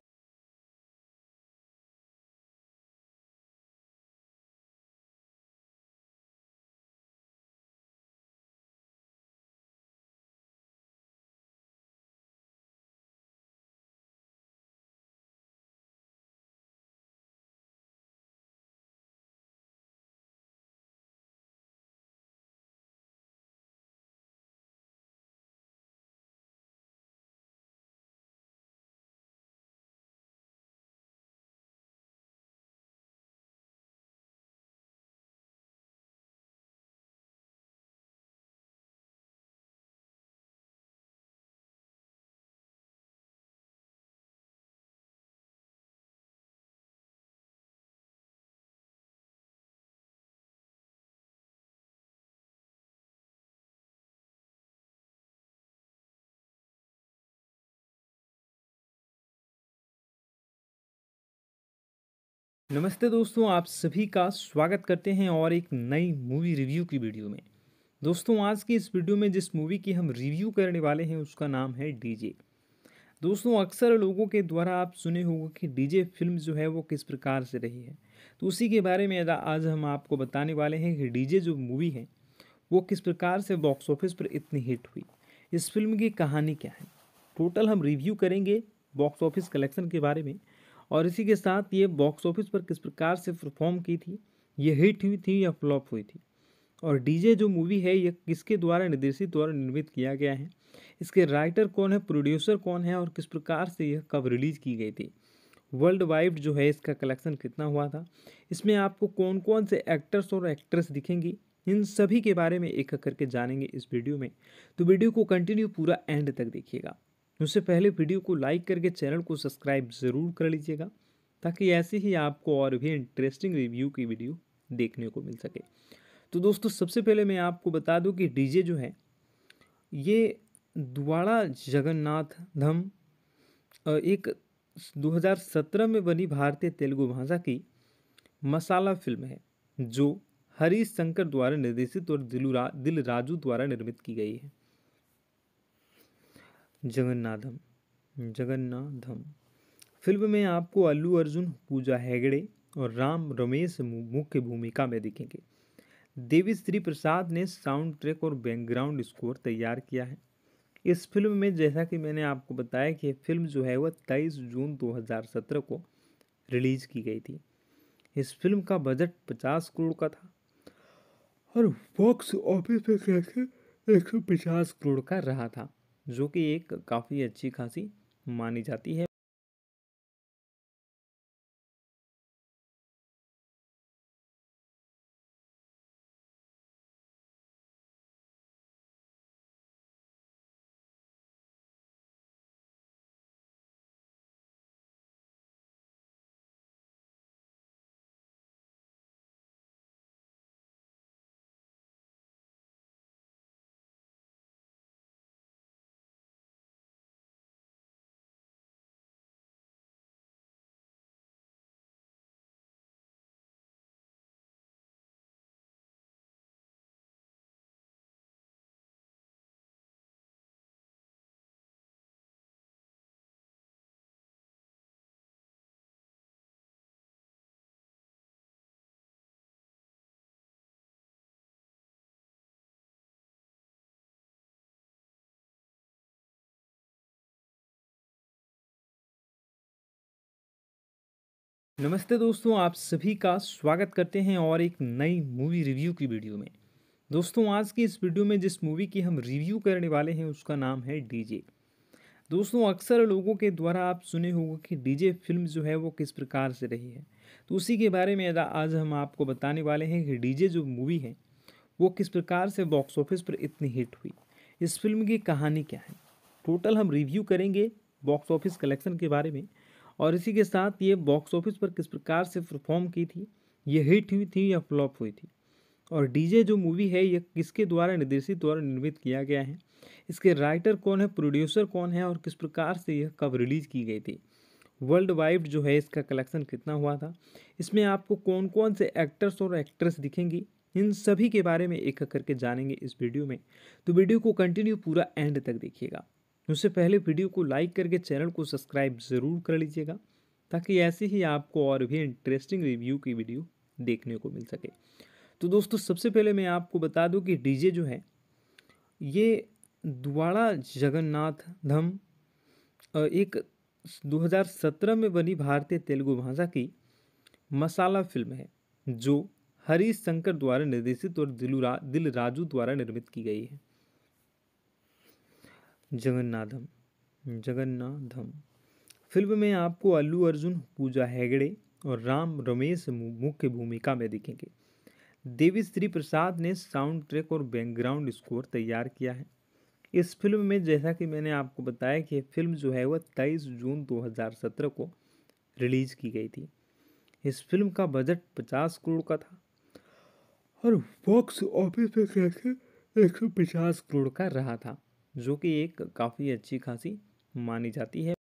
नमस्ते दोस्तों आप सभी का स्वागत करते हैं और एक नई मूवी रिव्यू की वीडियो में दोस्तों आज की इस वीडियो में जिस मूवी की हम रिव्यू करने वाले हैं उसका नाम है डीजे दोस्तों अक्सर लोगों के द्वारा आप सुने होंगे कि डीजे फिल्म जो है वो किस प्रकार से रही है तो उसी के बारे में आज हम आपको बताने वाले हैं कि डीजे जो मूवी है वो किस प्रकार से बॉक्स ऑफिस पर इतनी हिट हुई इस फिल्म की कहानी क्या है टोटल हम रिव्यू करेंगे बॉक्स ऑफिस कलेक्शन के बारे में और इसी के साथ ये बॉक्स ऑफिस पर किस प्रकार से परफॉर्म की थी ये हिट हुई थी या फ्लॉप हुई थी और डीजे जो मूवी है ये किसके द्वारा निर्देशित द्वारा निर्मित किया गया है इसके राइटर कौन है प्रोड्यूसर कौन है और किस प्रकार से यह कब रिलीज की गई थी वर्ल्ड वाइड जो है इसका कलेक्शन कितना हुआ था इसमें आपको कौन कौन से एक्टर्स और एक्ट्रेस दिखेंगी इन सभी के बारे में एक करके जानेंगे इस वीडियो में तो वीडियो को कंटिन्यू पूरा एंड तक देखिएगा तो उससे पहले वीडियो को लाइक करके चैनल को सब्सक्राइब ज़रूर कर लीजिएगा ताकि ऐसे ही आपको और भी इंटरेस्टिंग रिव्यू की वीडियो देखने को मिल सके तो दोस्तों सबसे पहले मैं आपको बता दूं कि डीजे जो है ये द्वारा जगन्नाथ धम एक 2017 में बनी भारतीय तेलुगु भाषा की मसाला फिल्म है जो हरीश शंकर द्वारा निर्देशित और दिलुरा दिल राजू द्वारा निर्मित की गई है जगन्नाथम जगन्नाथम फिल्म में आपको अल्लू अर्जुन पूजा हेगड़े और राम रमेश मुख्य भूमिका में दिखेंगे देवी श्री प्रसाद ने साउंड ट्रैक और बैकग्राउंड स्कोर तैयार किया है इस फिल्म में जैसा कि मैंने आपको बताया कि फिल्म जो है वह तेईस जून 2017 को रिलीज़ की गई थी इस फिल्म का बजट 50 करोड़ का था और बॉक्स ऑफिस पे कैसे एक सौ पचास करोड़ का रहा था जो कि एक काफ़ी अच्छी खासी मानी जाती है नमस्ते दोस्तों आप सभी का स्वागत करते हैं और एक नई मूवी रिव्यू की वीडियो में दोस्तों आज की इस वीडियो में जिस मूवी की हम रिव्यू करने वाले हैं उसका नाम है डीजे दोस्तों अक्सर लोगों के द्वारा आप सुने होगा कि डीजे फिल्म जो है वो किस प्रकार से रही है तो उसी के बारे में आज हम आपको बताने वाले हैं कि डीजे जो मूवी है वो किस प्रकार से बॉक्स ऑफिस पर इतनी हिट हुई इस फिल्म की कहानी क्या है टोटल हम रिव्यू करेंगे बॉक्स ऑफिस कलेक्शन के बारे में और इसी के साथ ये बॉक्स ऑफिस पर किस प्रकार से परफॉर्म की थी ये हिट हुई थी या फ्लॉप हुई थी और डीजे जो मूवी है ये किसके द्वारा निर्देशित और निर्मित किया गया है इसके राइटर कौन है प्रोड्यूसर कौन है और किस प्रकार से यह कब रिलीज की गई थी वर्ल्ड वाइड जो है इसका कलेक्शन कितना हुआ था इसमें आपको कौन कौन से एक्टर्स और एक्ट्रेस दिखेंगी इन सभी के बारे में एक एक करके जानेंगे इस वीडियो में तो वीडियो को कंटिन्यू पूरा एंड तक देखिएगा उससे पहले वीडियो को लाइक करके चैनल को सब्सक्राइब ज़रूर कर लीजिएगा ताकि ऐसे ही आपको और भी इंटरेस्टिंग रिव्यू की वीडियो देखने को मिल सके तो दोस्तों सबसे पहले मैं आपको बता दूं कि डीजे जो है ये द्वारा जगन्नाथ धम एक 2017 में बनी भारतीय तेलुगु भाषा की मसाला फिल्म है जो हरीश शंकर द्वारा निर्देशित और दिलुरा दिल राजू द्वारा निर्मित की गई है जगन्नाथम जगन्नाधम फिल्म में आपको अल्लू अर्जुन पूजा हेगड़े और राम रमेश मुख्य भूमिका में दिखेंगे देवी श्री प्रसाद ने साउंड ट्रैक और बैकग्राउंड स्कोर तैयार किया है इस फिल्म में जैसा कि मैंने आपको बताया कि फिल्म जो है वह तेईस जून 2017 को रिलीज़ की गई थी इस फिल्म का बजट 50 करोड़ का था और बॉक्स ऑफिस में कैसे एक सौ पचास करोड़ का रहा था जो कि एक काफ़ी अच्छी खासी मानी जाती है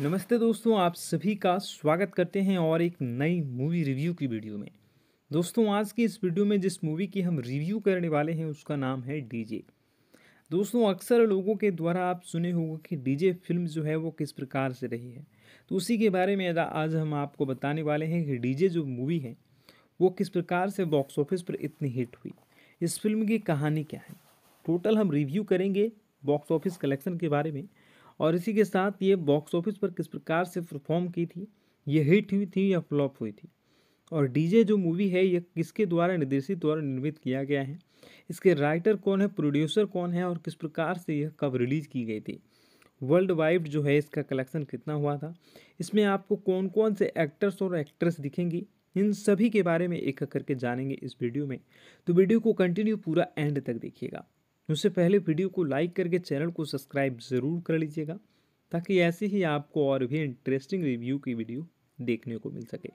नमस्ते दोस्तों आप सभी का स्वागत करते हैं और एक नई मूवी रिव्यू की वीडियो में दोस्तों आज की इस वीडियो में जिस मूवी की हम रिव्यू करने वाले हैं उसका नाम है डीजे दोस्तों अक्सर लोगों के द्वारा आप सुने होंगे कि डीजे फिल्म जो है वो किस प्रकार से रही है तो उसी के बारे में आज हम आपको बताने वाले हैं कि डीजे जो मूवी है वो किस प्रकार से बॉक्स ऑफिस पर इतनी हिट हुई इस फिल्म की कहानी क्या है टोटल हम रिव्यू करेंगे बॉक्स ऑफिस कलेक्शन के बारे में और इसी के साथ ये बॉक्स ऑफिस पर किस प्रकार से परफॉर्म की थी ये हिट हुई थी या फ्लॉप हुई थी और डीजे जो मूवी है ये किसके द्वारा निर्देशित द्वारा निर्मित किया गया है इसके राइटर कौन है प्रोड्यूसर कौन है और किस प्रकार से यह कब रिलीज की गई थी वर्ल्ड वाइड जो है इसका कलेक्शन कितना हुआ था इसमें आपको कौन कौन से एक्टर्स और एक्ट्रेस दिखेंगी इन सभी के बारे में एक एक करके जानेंगे इस वीडियो में तो वीडियो को कंटिन्यू पूरा एंड तक देखिएगा उससे पहले वीडियो को लाइक करके चैनल को सब्सक्राइब ज़रूर कर लीजिएगा ताकि ऐसे ही आपको और भी इंटरेस्टिंग रिव्यू की वीडियो देखने को मिल सके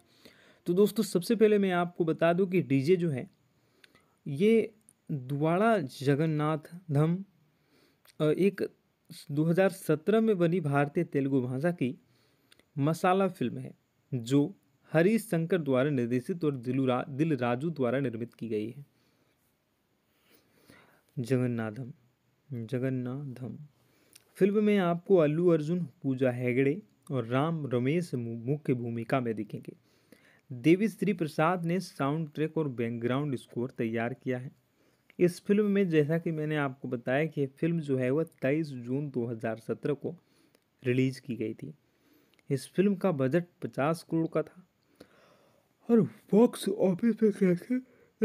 तो दोस्तों सबसे पहले मैं आपको बता दूं कि डीजे जो है ये द्वाड़ा जगन्नाथ धम एक 2017 में बनी भारतीय तेलुगु भाषा की मसाला फिल्म है जो हरीश शंकर द्वारा निर्देशित और दिलुरा दिल राजू द्वारा निर्मित की गई है जगन्नाथम जगन्नाथम फिल्म में आपको अल्लू अर्जुन पूजा हेगड़े और राम रमेश मुख्य भूमिका में दिखेंगे देवी श्री प्रसाद ने साउंड ट्रैक और बैकग्राउंड स्कोर तैयार किया है इस फिल्म में जैसा कि मैंने आपको बताया कि फिल्म जो है वह तेईस जून 2017 को रिलीज़ की गई थी इस फिल्म का बजट 50 करोड़ का था और बॉक्स ऑफिस में कैसे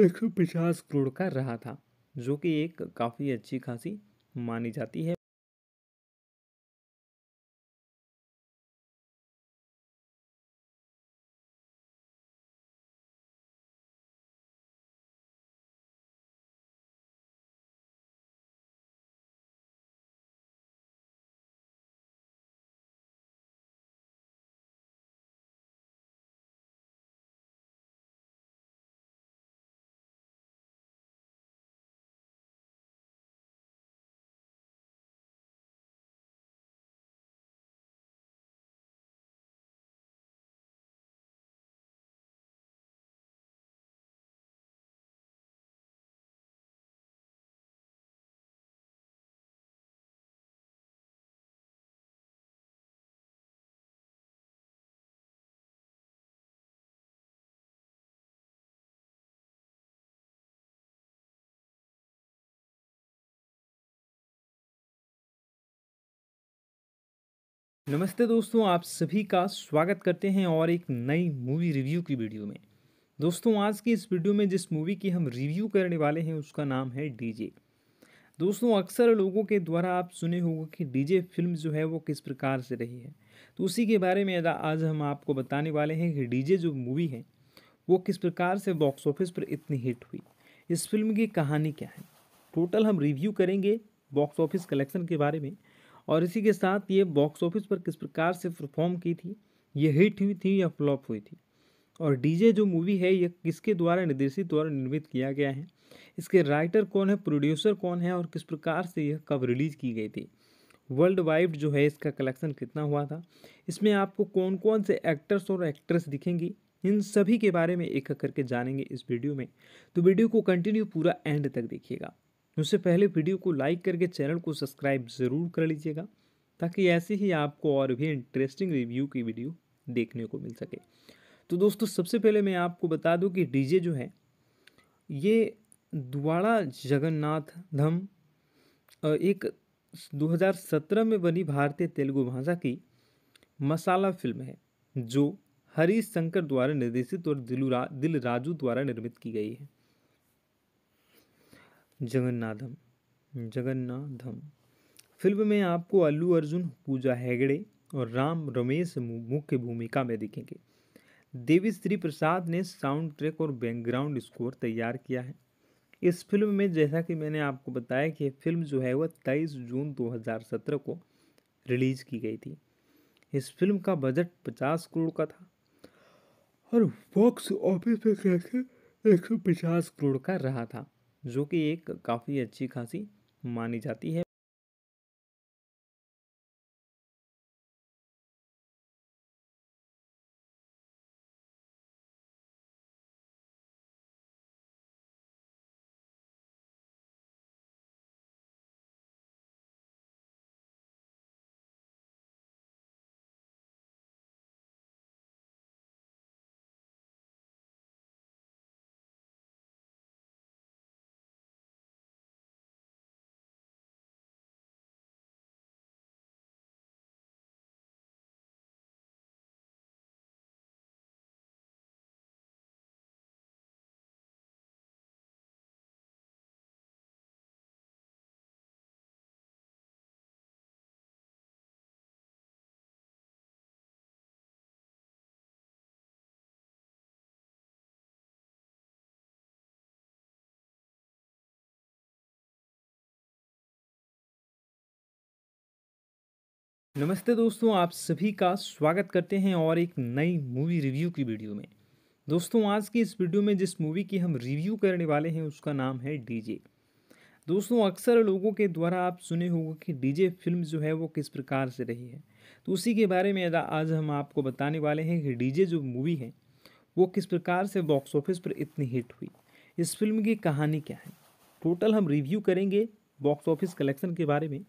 एक सौ पचास करोड़ का रहा था जो कि एक काफ़ी अच्छी खासी मानी जाती है नमस्ते दोस्तों आप सभी का स्वागत करते हैं और एक नई मूवी रिव्यू की वीडियो में दोस्तों आज की इस वीडियो में जिस मूवी की हम रिव्यू करने वाले हैं उसका नाम है डीजे दोस्तों अक्सर लोगों के द्वारा आप सुने होंगे कि डीजे फिल्म जो है वो किस प्रकार से रही है तो उसी के बारे में आज हम आपको बताने वाले हैं कि डीजे जो मूवी है वो किस प्रकार से बॉक्स ऑफिस पर इतनी हिट हुई इस फिल्म की कहानी क्या है टोटल हम रिव्यू करेंगे बॉक्स ऑफिस कलेक्शन के बारे में और इसी के साथ ये बॉक्स ऑफिस पर किस प्रकार से परफॉर्म की थी ये हिट हुई थी या फ्लॉप हुई थी और डीजे जो मूवी है ये किसके द्वारा निर्देशित द्वारा निर्मित किया गया है इसके राइटर कौन है प्रोड्यूसर कौन है और किस प्रकार से यह कब रिलीज़ की गई थी वर्ल्ड वाइड जो है इसका कलेक्शन कितना हुआ था इसमें आपको कौन कौन से एक्टर्स और एक्ट्रेस दिखेंगी इन सभी के बारे में एक एक करके जानेंगे इस वीडियो में तो वीडियो को कंटिन्यू पूरा एंड तक देखिएगा उससे पहले वीडियो को लाइक करके चैनल को सब्सक्राइब ज़रूर कर लीजिएगा ताकि ऐसे ही आपको और भी इंटरेस्टिंग रिव्यू की वीडियो देखने को मिल सके तो दोस्तों सबसे पहले मैं आपको बता दूं कि डीजे जो है ये द्वारा जगन्नाथ धम एक 2017 में बनी भारतीय तेलुगु भाषा की मसाला फिल्म है जो हरीश शंकर द्वारा निर्देशित और दिलुरा दिल राजू द्वारा निर्मित की गई है जगन्नाथम जगन्नाथम फिल्म में आपको अल्लू अर्जुन पूजा हेगड़े और राम रमेश मुख्य भूमिका में दिखेंगे देवी श्री प्रसाद ने साउंड ट्रैक और बैकग्राउंड स्कोर तैयार किया है इस फिल्म में जैसा कि मैंने आपको बताया कि फिल्म जो है वह तेईस जून 2017 को रिलीज की गई थी इस फिल्म का बजट 50 करोड़ का था और बॉक्स ऑफिस में एक सौ पचास करोड़ का रहा था जो कि एक काफ़ी अच्छी खासी मानी जाती है नमस्ते दोस्तों आप सभी का स्वागत करते हैं और एक नई मूवी रिव्यू की वीडियो में दोस्तों आज की इस वीडियो में जिस मूवी की हम रिव्यू करने वाले हैं उसका नाम है डीजे दोस्तों अक्सर लोगों के द्वारा आप सुने होंगे कि डीजे फिल्म जो है वो किस प्रकार से रही है तो उसी के बारे में आज हम आपको बताने वाले हैं कि डी जो मूवी है वो किस प्रकार से बॉक्स ऑफिस पर इतनी हिट हुई इस फिल्म की कहानी क्या है टोटल हम रिव्यू करेंगे बॉक्स ऑफिस कलेक्शन के बारे में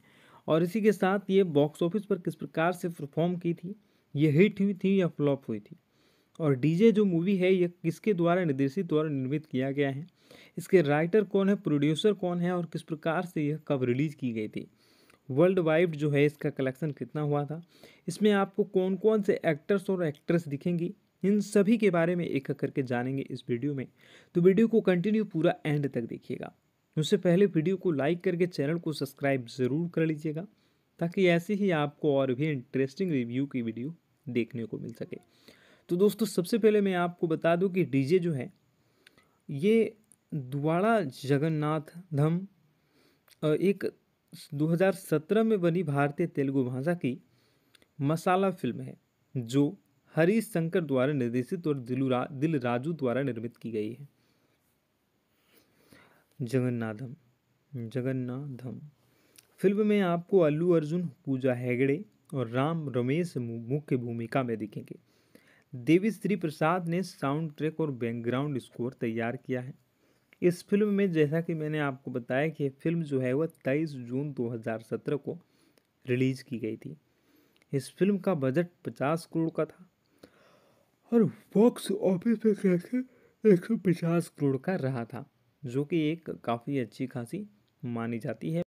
और इसी के साथ ये बॉक्स ऑफिस पर किस प्रकार से परफॉर्म की थी ये हिट हुई थी या फ्लॉप हुई थी और डीजे जो मूवी है ये किसके द्वारा निर्देशित द्वारा निर्मित किया गया है इसके राइटर कौन है प्रोड्यूसर कौन है और किस प्रकार से यह कब रिलीज की गई थी वर्ल्ड वाइड जो है इसका कलेक्शन कितना हुआ था इसमें आपको कौन कौन से एक्टर्स और एक्ट्रेस दिखेंगी इन सभी के बारे में एक करके जानेंगे इस वीडियो में तो वीडियो को कंटिन्यू पूरा एंड तक देखिएगा उससे पहले वीडियो को लाइक करके चैनल को सब्सक्राइब ज़रूर कर लीजिएगा ताकि ऐसे ही आपको और भी इंटरेस्टिंग रिव्यू की वीडियो देखने को मिल सके तो दोस्तों सबसे पहले मैं आपको बता दूं कि डीजे जो है ये द्वारा जगन्नाथ धम एक 2017 में बनी भारतीय तेलुगु भाषा की मसाला फिल्म है जो हरीश शंकर द्वारा निर्देशित और दिलुरा दिल राजू द्वारा निर्मित की गई है जगन्नाथम जगन्नाथम फिल्म में आपको अल्लू अर्जुन पूजा हेगड़े और राम रमेश मुख्य भूमिका में दिखेंगे देवी श्री प्रसाद ने साउंड ट्रैक और बैकग्राउंड स्कोर तैयार किया है इस फिल्म में जैसा कि मैंने आपको बताया कि फिल्म जो है वह तेईस जून 2017 को रिलीज़ की गई थी इस फिल्म का बजट 50 करोड़ का था और बॉक्स ऑफिस पे कैसे एक करोड़ का रहा था जो कि एक काफ़ी अच्छी खासी मानी जाती है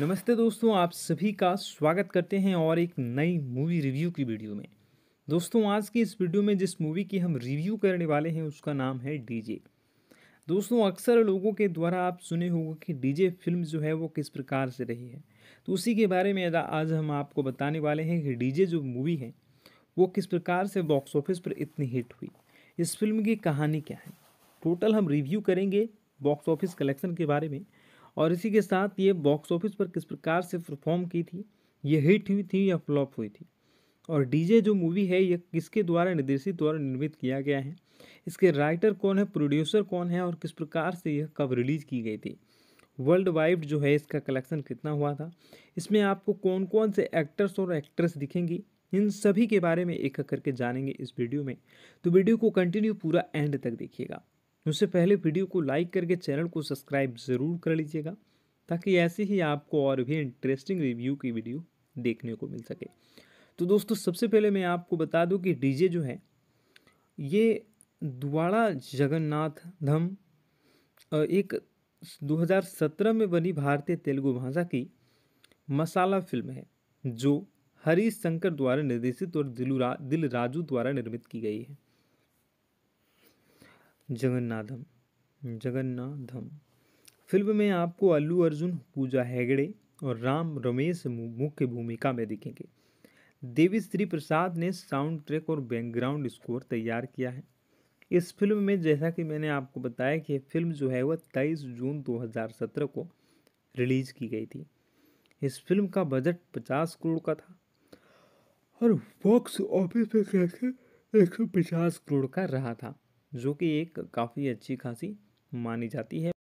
नमस्ते दोस्तों आप सभी का स्वागत करते हैं और एक नई मूवी रिव्यू की वीडियो में दोस्तों आज की इस वीडियो में जिस मूवी की हम रिव्यू करने वाले हैं उसका नाम है डीजे दोस्तों अक्सर लोगों के द्वारा आप सुने होंगे कि डीजे फिल्म जो है वो किस प्रकार से रही है तो उसी के बारे में आज हम आपको बताने वाले हैं कि डीजे जो मूवी है वो किस प्रकार से बॉक्स ऑफिस पर इतनी हिट हुई इस फिल्म की कहानी क्या है टोटल हम रिव्यू करेंगे बॉक्स ऑफिस कलेक्शन के बारे में और इसी के साथ ये बॉक्स ऑफिस पर किस प्रकार से परफॉर्म की थी ये हिट हुई थी या फ्लॉप हुई थी और डीजे जो मूवी है ये किसके द्वारा निर्देशित द्वारा निर्मित किया गया है इसके राइटर कौन है प्रोड्यूसर कौन है और किस प्रकार से यह कब रिलीज़ की गई थी वर्ल्ड वाइड जो है इसका कलेक्शन कितना हुआ था इसमें आपको कौन कौन से एक्टर्स और एक्ट्रेस दिखेंगी इन सभी के बारे में एक एक करके जानेंगे इस वीडियो में तो वीडियो को कंटिन्यू पूरा एंड तक देखिएगा उससे पहले वीडियो को लाइक करके चैनल को सब्सक्राइब ज़रूर कर लीजिएगा ताकि ऐसे ही आपको और भी इंटरेस्टिंग रिव्यू की वीडियो देखने को मिल सके तो दोस्तों सबसे पहले मैं आपको बता दूं कि डीजे जो है ये द्वारा जगन्नाथ धम एक 2017 में बनी भारतीय तेलुगु भाषा की मसाला फिल्म है जो हरीश शंकर द्वारा निर्देशित और दिलुरा दिल राजू द्वारा निर्मित की गई है जगन्नाथम जगन्नाथम फिल्म में आपको अल्लू अर्जुन पूजा हेगड़े और राम रमेश मुख्य भूमिका में दिखेंगे देवी श्री प्रसाद ने साउंड ट्रैक और बैकग्राउंड स्कोर तैयार किया है इस फिल्म में जैसा कि मैंने आपको बताया कि फिल्म जो है वह 23 जून 2017 को रिलीज़ की गई थी इस फिल्म का बजट 50 करोड़ का था और बॉक्स ऑफिस पे कैसे एक सौ पचास करोड़ का रहा था जो कि एक काफ़ी अच्छी खासी मानी जाती है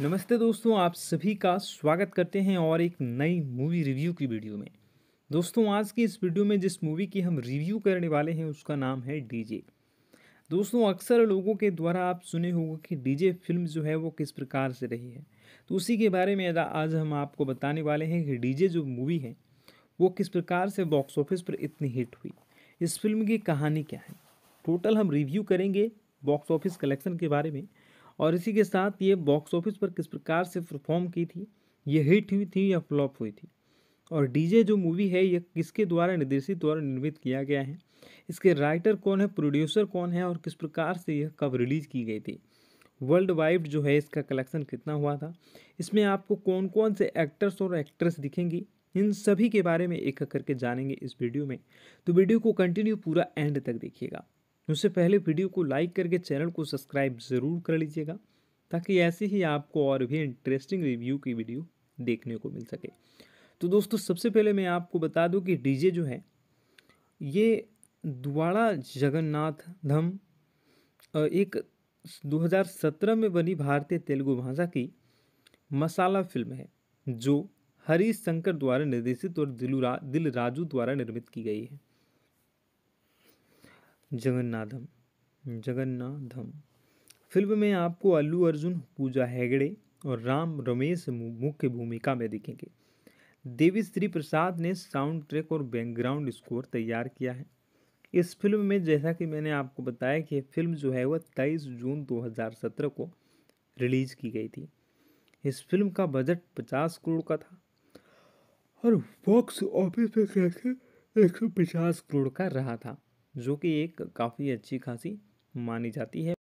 नमस्ते दोस्तों आप सभी का स्वागत करते हैं और एक नई मूवी रिव्यू की वीडियो में दोस्तों आज की इस वीडियो में जिस मूवी की हम रिव्यू करने वाले हैं उसका नाम है डीजे दोस्तों अक्सर लोगों के द्वारा आप सुने होंगे कि डीजे फिल्म जो है वो किस प्रकार से रही है तो उसी के बारे में आज हम आपको बताने वाले हैं कि डीजे जो मूवी है वो किस प्रकार से बॉक्स ऑफिस पर इतनी हिट हुई इस फिल्म की कहानी क्या है टोटल हम रिव्यू करेंगे बॉक्स ऑफिस कलेक्शन के बारे में और इसी के साथ ये बॉक्स ऑफिस पर किस प्रकार से परफॉर्म की थी ये हिट हुई थी या फ्लॉप हुई थी और डीजे जो मूवी है ये किसके द्वारा निर्देशित द्वारा निर्मित किया गया है इसके राइटर कौन है प्रोड्यूसर कौन है और किस प्रकार से यह कब रिलीज की गई थी वर्ल्ड वाइड जो है इसका कलेक्शन कितना हुआ था इसमें आपको कौन कौन से एक्टर्स और एक्ट्रेस दिखेंगी इन सभी के बारे में एक एक करके जानेंगे इस वीडियो में तो वीडियो को कंटिन्यू पूरा एंड तक देखिएगा उससे पहले वीडियो को लाइक करके चैनल को सब्सक्राइब ज़रूर कर लीजिएगा ताकि ऐसे ही आपको और भी इंटरेस्टिंग रिव्यू की वीडियो देखने को मिल सके तो दोस्तों सबसे पहले मैं आपको बता दूं कि डीजे जो है ये द्वारा जगन्नाथ धम एक 2017 में बनी भारतीय तेलुगु भाषा की मसाला फिल्म है जो हरीश शंकर द्वारा निर्देशित और दिलुरा दिल राजू द्वारा निर्मित की गई है जगन्नाथम जगन्नाथम फिल्म में आपको अल्लू अर्जुन पूजा हेगड़े और राम रमेश मुख्य भूमिका में दिखेंगे देवी श्री प्रसाद ने साउंड ट्रैक और बैकग्राउंड स्कोर तैयार किया है इस फिल्म में जैसा कि मैंने आपको बताया कि फिल्म जो है वह तेईस जून 2017 को रिलीज़ की गई थी इस फिल्म का बजट 50 करोड़ का था और बॉक्स ऑफिस पे कैसे एक सौ पचास करोड़ का रहा था जो कि एक काफ़ी अच्छी खासी मानी जाती है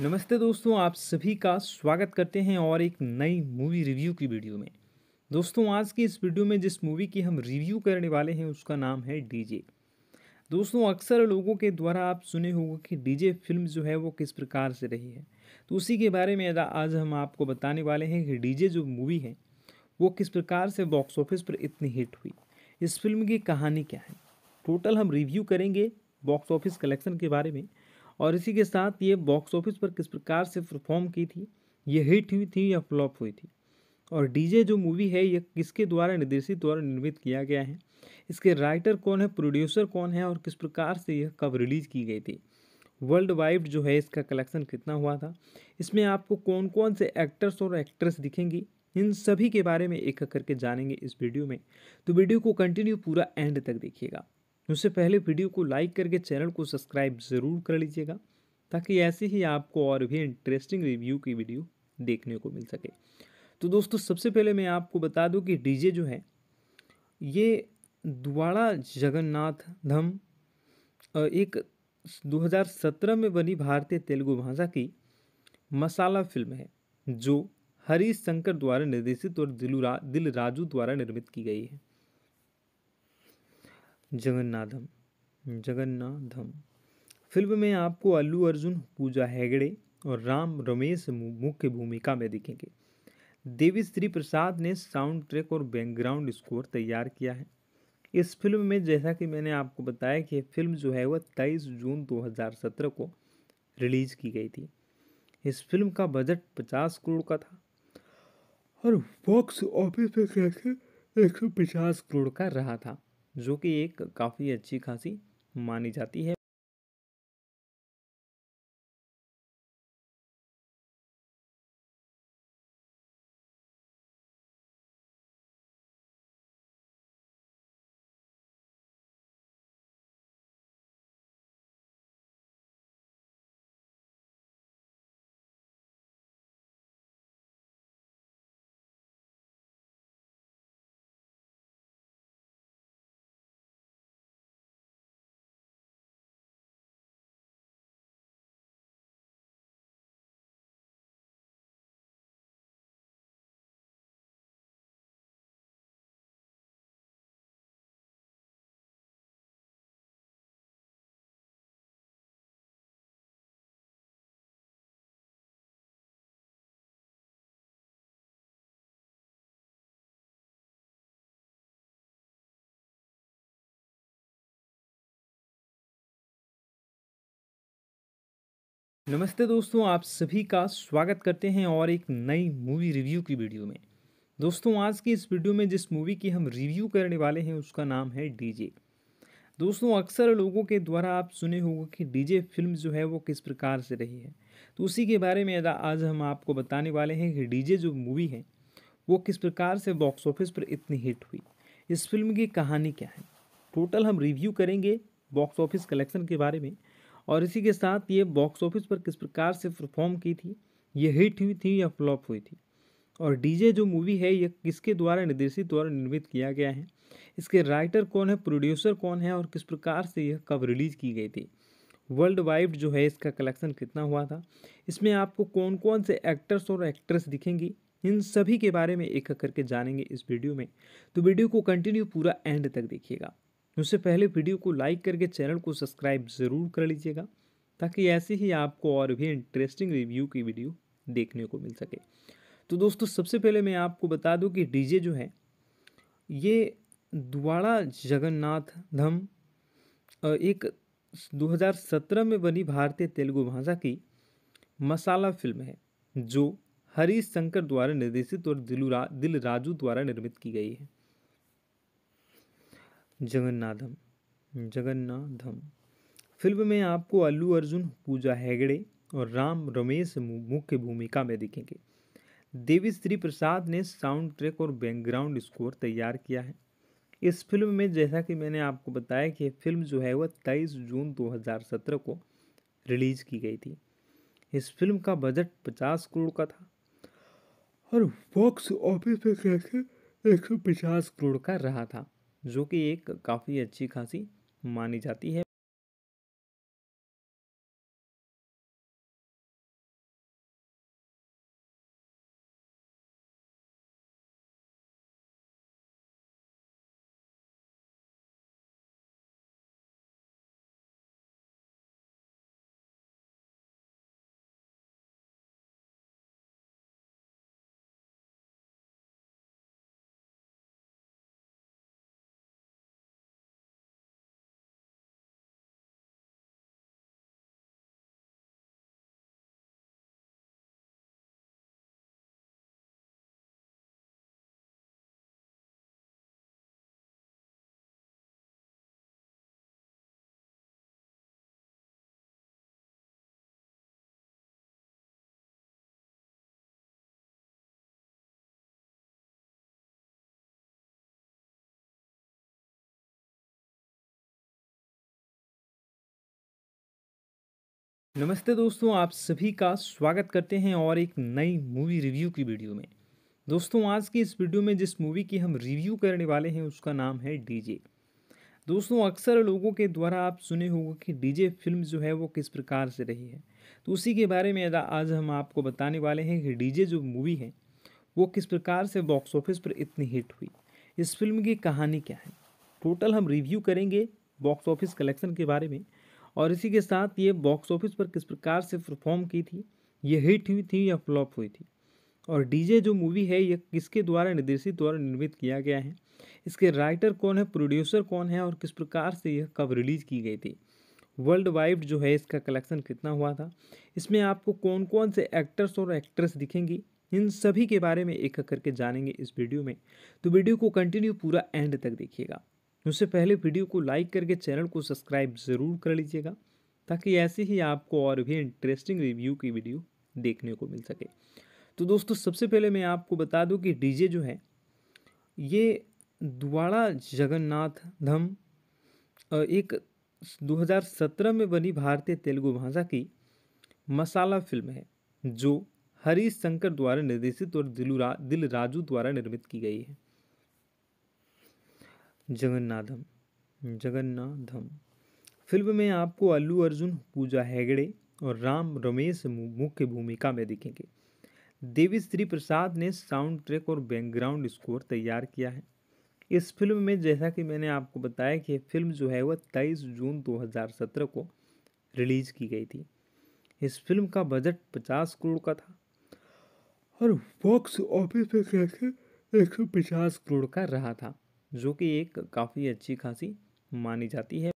नमस्ते दोस्तों आप सभी का स्वागत करते हैं और एक नई मूवी रिव्यू की वीडियो में दोस्तों आज की इस वीडियो में जिस मूवी की हम रिव्यू करने वाले हैं उसका नाम है डीजे दोस्तों अक्सर लोगों के द्वारा आप सुने होंगे कि डीजे फिल्म जो है वो किस प्रकार से रही है तो उसी के बारे में आज हम आपको बताने वाले हैं कि डीजे जो मूवी है वो किस प्रकार से बॉक्स ऑफिस पर इतनी हिट हुई इस फिल्म की कहानी क्या है टोटल हम रिव्यू करेंगे बॉक्स ऑफिस कलेक्शन के बारे में और इसी के साथ ये बॉक्स ऑफिस पर किस प्रकार से परफॉर्म की थी ये हिट हुई थी या फ्लॉप हुई थी और डीजे जो मूवी है ये किसके द्वारा निर्देशित और निर्मित किया गया है इसके राइटर कौन है प्रोड्यूसर कौन है और किस प्रकार से यह कब रिलीज़ की गई थी वर्ल्ड वाइड जो है इसका कलेक्शन कितना हुआ था इसमें आपको कौन कौन से एक्टर्स और एक्ट्रेस दिखेंगी इन सभी के बारे में एक एक करके जानेंगे इस वीडियो में तो वीडियो को कंटिन्यू पूरा एंड तक देखिएगा उससे पहले वीडियो को लाइक करके चैनल को सब्सक्राइब ज़रूर कर लीजिएगा ताकि ऐसे ही आपको और भी इंटरेस्टिंग रिव्यू की वीडियो देखने को मिल सके तो दोस्तों सबसे पहले मैं आपको बता दूं कि डीजे जो है ये द्वारा जगन्नाथ धम एक 2017 में बनी भारतीय तेलुगु भाषा की मसाला फिल्म है जो हरीश शंकर द्वारा निर्देशित और दिलुरा दिल राजू द्वारा निर्मित की गई है जगन्नाथम जगन्नाधम फिल्म में आपको अल्लू अर्जुन पूजा हेगड़े और राम रमेश मुख्य भूमिका में दिखेंगे देवी श्री प्रसाद ने साउंड ट्रैक और बैकग्राउंड स्कोर तैयार किया है इस फिल्म में जैसा कि मैंने आपको बताया कि फिल्म जो है वह तेईस जून 2017 को रिलीज़ की गई थी इस फिल्म का बजट 50 करोड़ का था और बॉक्स ऑफिस पे कैसे एक सौ पचास करोड़ का रहा था जो कि एक काफ़ी अच्छी खासी मानी जाती है नमस्ते दोस्तों आप सभी का स्वागत करते हैं और एक नई मूवी रिव्यू की वीडियो में दोस्तों आज की इस वीडियो में जिस मूवी की हम रिव्यू करने वाले हैं उसका नाम है डीजे दोस्तों अक्सर लोगों के द्वारा आप सुने होंगे कि डीजे फिल्म जो है वो किस प्रकार से रही है तो उसी के बारे में आज हम आपको बताने वाले हैं कि डीजे जो मूवी है वो किस प्रकार से बॉक्स ऑफिस पर इतनी हिट हुई इस फिल्म की कहानी क्या है टोटल हम रिव्यू करेंगे बॉक्स ऑफिस कलेक्शन के बारे में और इसी के साथ ये बॉक्स ऑफिस पर किस प्रकार से परफॉर्म की थी ये हिट हुई थी या फ्लॉप हुई थी और डीजे जो मूवी है ये किसके द्वारा निर्देशित द्वारा निर्मित किया गया है इसके राइटर कौन है प्रोड्यूसर कौन है और किस प्रकार से यह कब रिलीज़ की गई थी वर्ल्ड वाइड जो है इसका कलेक्शन कितना हुआ था इसमें आपको कौन कौन से एक्टर्स और एक्ट्रेस दिखेंगी इन सभी के बारे में एक एक करके जानेंगे इस वीडियो में तो वीडियो को कंटिन्यू पूरा एंड तक देखिएगा उससे पहले वीडियो को लाइक करके चैनल को सब्सक्राइब ज़रूर कर लीजिएगा ताकि ऐसे ही आपको और भी इंटरेस्टिंग रिव्यू की वीडियो देखने को मिल सके तो दोस्तों सबसे पहले मैं आपको बता दूं कि डीजे जो है ये द्वारा जगन्नाथ धम एक 2017 में बनी भारतीय तेलुगु भाषा की मसाला फिल्म है जो हरीश शंकर द्वारा निर्देशित और दिलुरा दिल राजू द्वारा निर्मित की गई है जगन्नाथम जगन्नाथम फिल्म में आपको अल्लू अर्जुन पूजा हेगड़े और राम रमेश मुख्य भूमिका में दिखेंगे देवी श्री प्रसाद ने साउंड ट्रैक और बैकग्राउंड स्कोर तैयार किया है इस फिल्म में जैसा कि मैंने आपको बताया कि फिल्म जो है वह तेईस जून 2017 को रिलीज़ की गई थी इस फिल्म का बजट 50 करोड़ का था और बॉक्स ऑफिस में कैसे एक सौ पचास करोड़ का रहा था जो कि एक काफ़ी अच्छी खासी मानी जाती है नमस्ते दोस्तों आप सभी का स्वागत करते हैं और एक नई मूवी रिव्यू की वीडियो में दोस्तों आज की इस वीडियो में जिस मूवी की हम रिव्यू करने वाले हैं उसका नाम है डीजे दोस्तों अक्सर लोगों के द्वारा आप सुने होंगे कि डीजे फिल्म जो है वो किस प्रकार से रही है तो उसी के बारे में आज हम आपको बताने वाले हैं कि डी जो मूवी है वो किस प्रकार से बॉक्स ऑफिस पर इतनी हिट हुई इस फिल्म की कहानी क्या है टोटल हम रिव्यू करेंगे बॉक्स ऑफिस कलेक्शन के बारे में और इसी के साथ ये बॉक्स ऑफिस पर किस प्रकार से परफॉर्म की थी ये हिट हुई थी या फ्लॉप हुई थी और डीजे जो मूवी है ये किसके द्वारा निर्देशित द्वारा निर्मित किया गया है इसके राइटर कौन है प्रोड्यूसर कौन है और किस प्रकार से यह कब रिलीज़ की गई थी वर्ल्ड वाइड जो है इसका कलेक्शन कितना हुआ था इसमें आपको कौन कौन से एक्टर्स और एक्ट्रेस दिखेंगी इन सभी के बारे में एक करके जानेंगे इस वीडियो में तो वीडियो को कंटिन्यू पूरा एंड तक देखिएगा उससे पहले वीडियो को लाइक करके चैनल को सब्सक्राइब ज़रूर कर लीजिएगा ताकि ऐसे ही आपको और भी इंटरेस्टिंग रिव्यू की वीडियो देखने को मिल सके तो दोस्तों सबसे पहले मैं आपको बता दूं कि डीजे जो है ये द्वारा जगन्नाथ धम एक 2017 में बनी भारतीय तेलुगु भाषा की मसाला फिल्म है जो हरीश शंकर द्वारा निर्देशित और दिलुरा दिल राजू द्वारा निर्मित की गई है जगन्नाथम जगन्नाथम फिल्म में आपको अल्लू अर्जुन पूजा हेगड़े और राम रमेश मुख्य भूमिका में दिखेंगे देवी श्री प्रसाद ने साउंड ट्रैक और बैकग्राउंड स्कोर तैयार किया है इस फिल्म में जैसा कि मैंने आपको बताया कि फिल्म जो है वह तेईस जून 2017 को रिलीज की गई थी इस फिल्म का बजट 50 करोड़ का था और बॉक्स ऑफिस पे कैसे एक सौ पचास करोड़ का रहा था जो कि एक काफ़ी अच्छी खासी मानी जाती है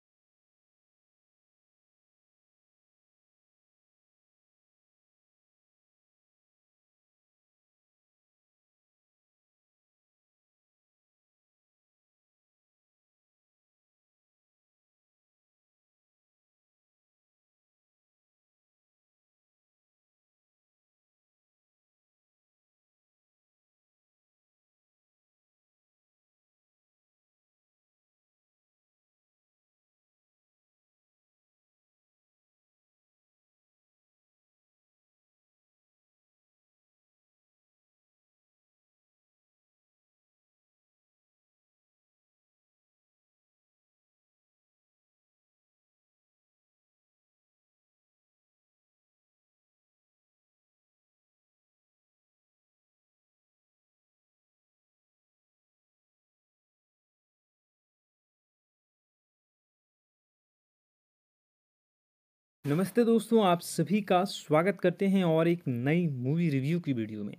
नमस्ते दोस्तों आप सभी का स्वागत करते हैं और एक नई मूवी रिव्यू की वीडियो में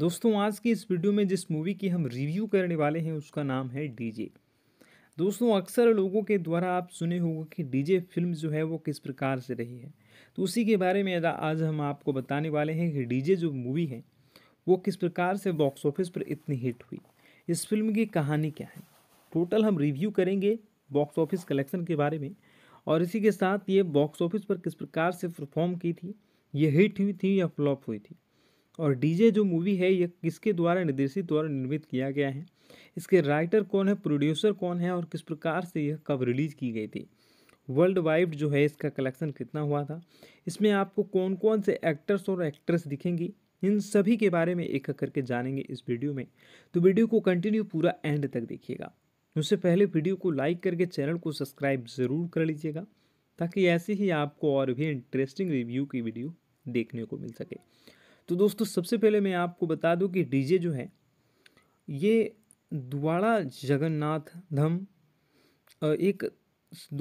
दोस्तों आज की इस वीडियो में जिस मूवी की हम रिव्यू करने वाले हैं उसका नाम है डीजे दोस्तों अक्सर लोगों के द्वारा आप सुने होंगे कि डीजे फिल्म जो है वो किस प्रकार से रही है तो उसी के बारे में आज हम आपको बताने वाले हैं कि डी जो मूवी है वो किस प्रकार से बॉक्स ऑफिस पर इतनी हिट हुई इस फिल्म की कहानी क्या है टोटल हम रिव्यू करेंगे बॉक्स ऑफिस कलेक्शन के बारे में और इसी के साथ ये बॉक्स ऑफिस पर किस प्रकार से परफॉर्म की थी ये हिट हुई थी या फ्लॉप हुई थी और डीजे जो मूवी है ये किसके द्वारा निर्देशित द्वारा निर्मित किया गया है इसके राइटर कौन है प्रोड्यूसर कौन है और किस प्रकार से यह कब रिलीज की गई थी वर्ल्ड वाइड जो है इसका कलेक्शन कितना हुआ था इसमें आपको कौन कौन से एक्टर्स और एक्ट्रेस दिखेंगी इन सभी के बारे में एक करके जानेंगे इस वीडियो में तो वीडियो को कंटिन्यू पूरा एंड तक देखिएगा उससे पहले वीडियो को लाइक करके चैनल को सब्सक्राइब ज़रूर कर लीजिएगा ताकि ऐसे ही आपको और भी इंटरेस्टिंग रिव्यू की वीडियो देखने को मिल सके तो दोस्तों सबसे पहले मैं आपको बता दूं कि डीजे जो है ये द्वारा जगन्नाथ धम एक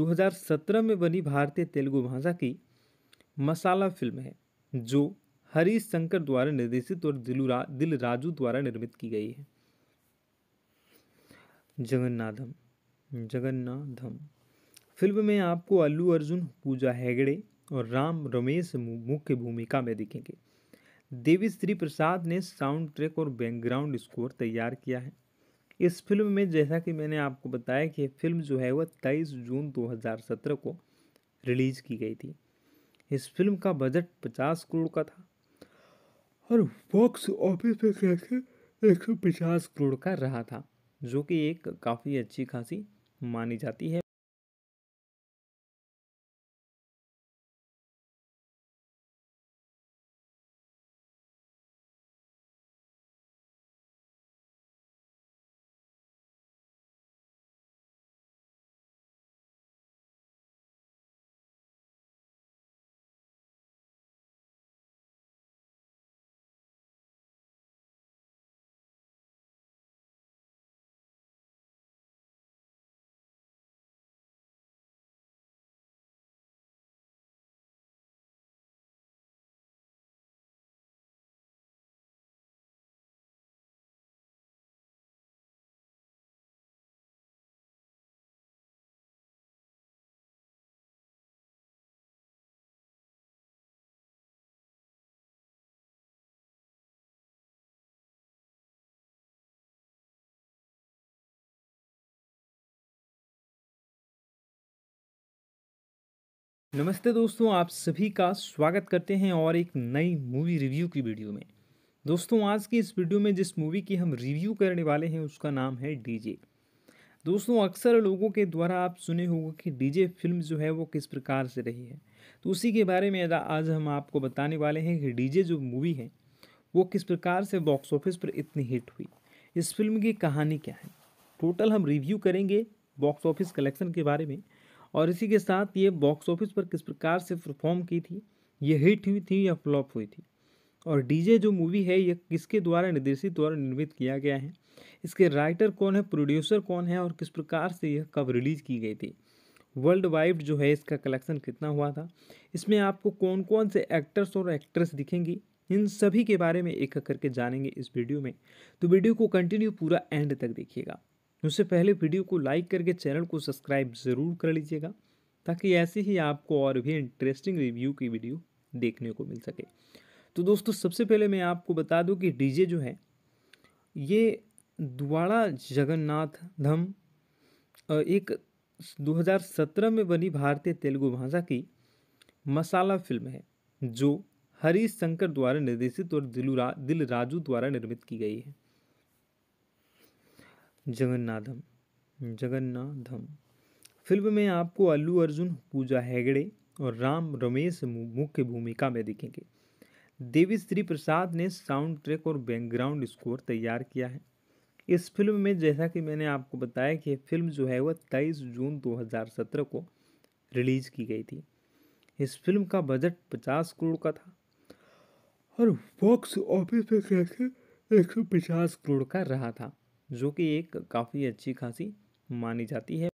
2017 में बनी भारतीय तेलुगु भाषा की मसाला फिल्म है जो हरीश शंकर द्वारा निर्देशित और दिलुरा दिल राजू द्वारा निर्मित की गई है जगन्नाथम जगन्नाथम फिल्म में आपको अल्लू अर्जुन पूजा हेगड़े और राम रमेश मुख्य भूमिका में दिखेंगे देवी श्री प्रसाद ने साउंड ट्रैक और बैकग्राउंड स्कोर तैयार किया है इस फिल्म में जैसा कि मैंने आपको बताया कि फिल्म जो है वह तेईस जून 2017 को रिलीज़ की गई थी इस फिल्म का बजट 50 करोड़ का था और बॉक्स ऑफिस पे कैसे एक सौ पचास करोड़ का रहा था जो कि एक काफ़ी अच्छी खासी मानी जाती है नमस्ते दोस्तों आप सभी का स्वागत करते हैं और एक नई मूवी रिव्यू की वीडियो में दोस्तों आज की इस वीडियो में जिस मूवी की हम रिव्यू करने वाले हैं उसका नाम है डीजे दोस्तों अक्सर लोगों के द्वारा आप सुने होंगे कि डीजे फिल्म जो है वो किस प्रकार से रही है तो उसी के बारे में आज हम आपको बताने वाले हैं कि डीजे जो मूवी है वो किस प्रकार से बॉक्स ऑफिस पर इतनी हिट हुई इस फिल्म की कहानी क्या है टोटल हम रिव्यू करेंगे बॉक्स ऑफिस कलेक्शन के बारे में और इसी के साथ ये बॉक्स ऑफिस पर किस प्रकार से परफॉर्म की थी ये हिट हुई थी या फ्लॉप हुई थी और डीजे जो मूवी है ये किसके द्वारा निर्देशित द्वारा निर्मित किया गया है इसके राइटर कौन है प्रोड्यूसर कौन है और किस प्रकार से यह कब रिलीज़ की गई थी वर्ल्ड वाइड जो है इसका कलेक्शन कितना हुआ था इसमें आपको कौन कौन से एक्टर्स और एक्ट्रेस दिखेंगी इन सभी के बारे में एक एक करके जानेंगे इस वीडियो में तो वीडियो को कंटिन्यू पूरा एंड तक देखिएगा उससे पहले वीडियो को लाइक करके चैनल को सब्सक्राइब ज़रूर कर लीजिएगा ताकि ऐसे ही आपको और भी इंटरेस्टिंग रिव्यू की वीडियो देखने को मिल सके तो दोस्तों सबसे पहले मैं आपको बता दूं कि डीजे जो है ये द्वारा जगन्नाथ धम एक 2017 में बनी भारतीय तेलुगु भाषा की मसाला फिल्म है जो हरीश शंकर द्वारा निर्देशित और दिलू दिल राजू द्वारा निर्मित की गई है जगन्नाथम जगन्नाथम फिल्म में आपको अल्लू अर्जुन पूजा हेगड़े और राम रमेश मुख्य भूमिका में दिखेंगे देवी श्री प्रसाद ने साउंड ट्रैक और बैकग्राउंड स्कोर तैयार किया है इस फिल्म में जैसा कि मैंने आपको बताया कि फिल्म जो है वह 23 जून 2017 को रिलीज़ की गई थी इस फिल्म का बजट 50 करोड़ का था और बॉक्स ऑफिस पे कैसे एक सौ पचास करोड़ का रहा था जो कि एक काफ़ी अच्छी खासी मानी जाती है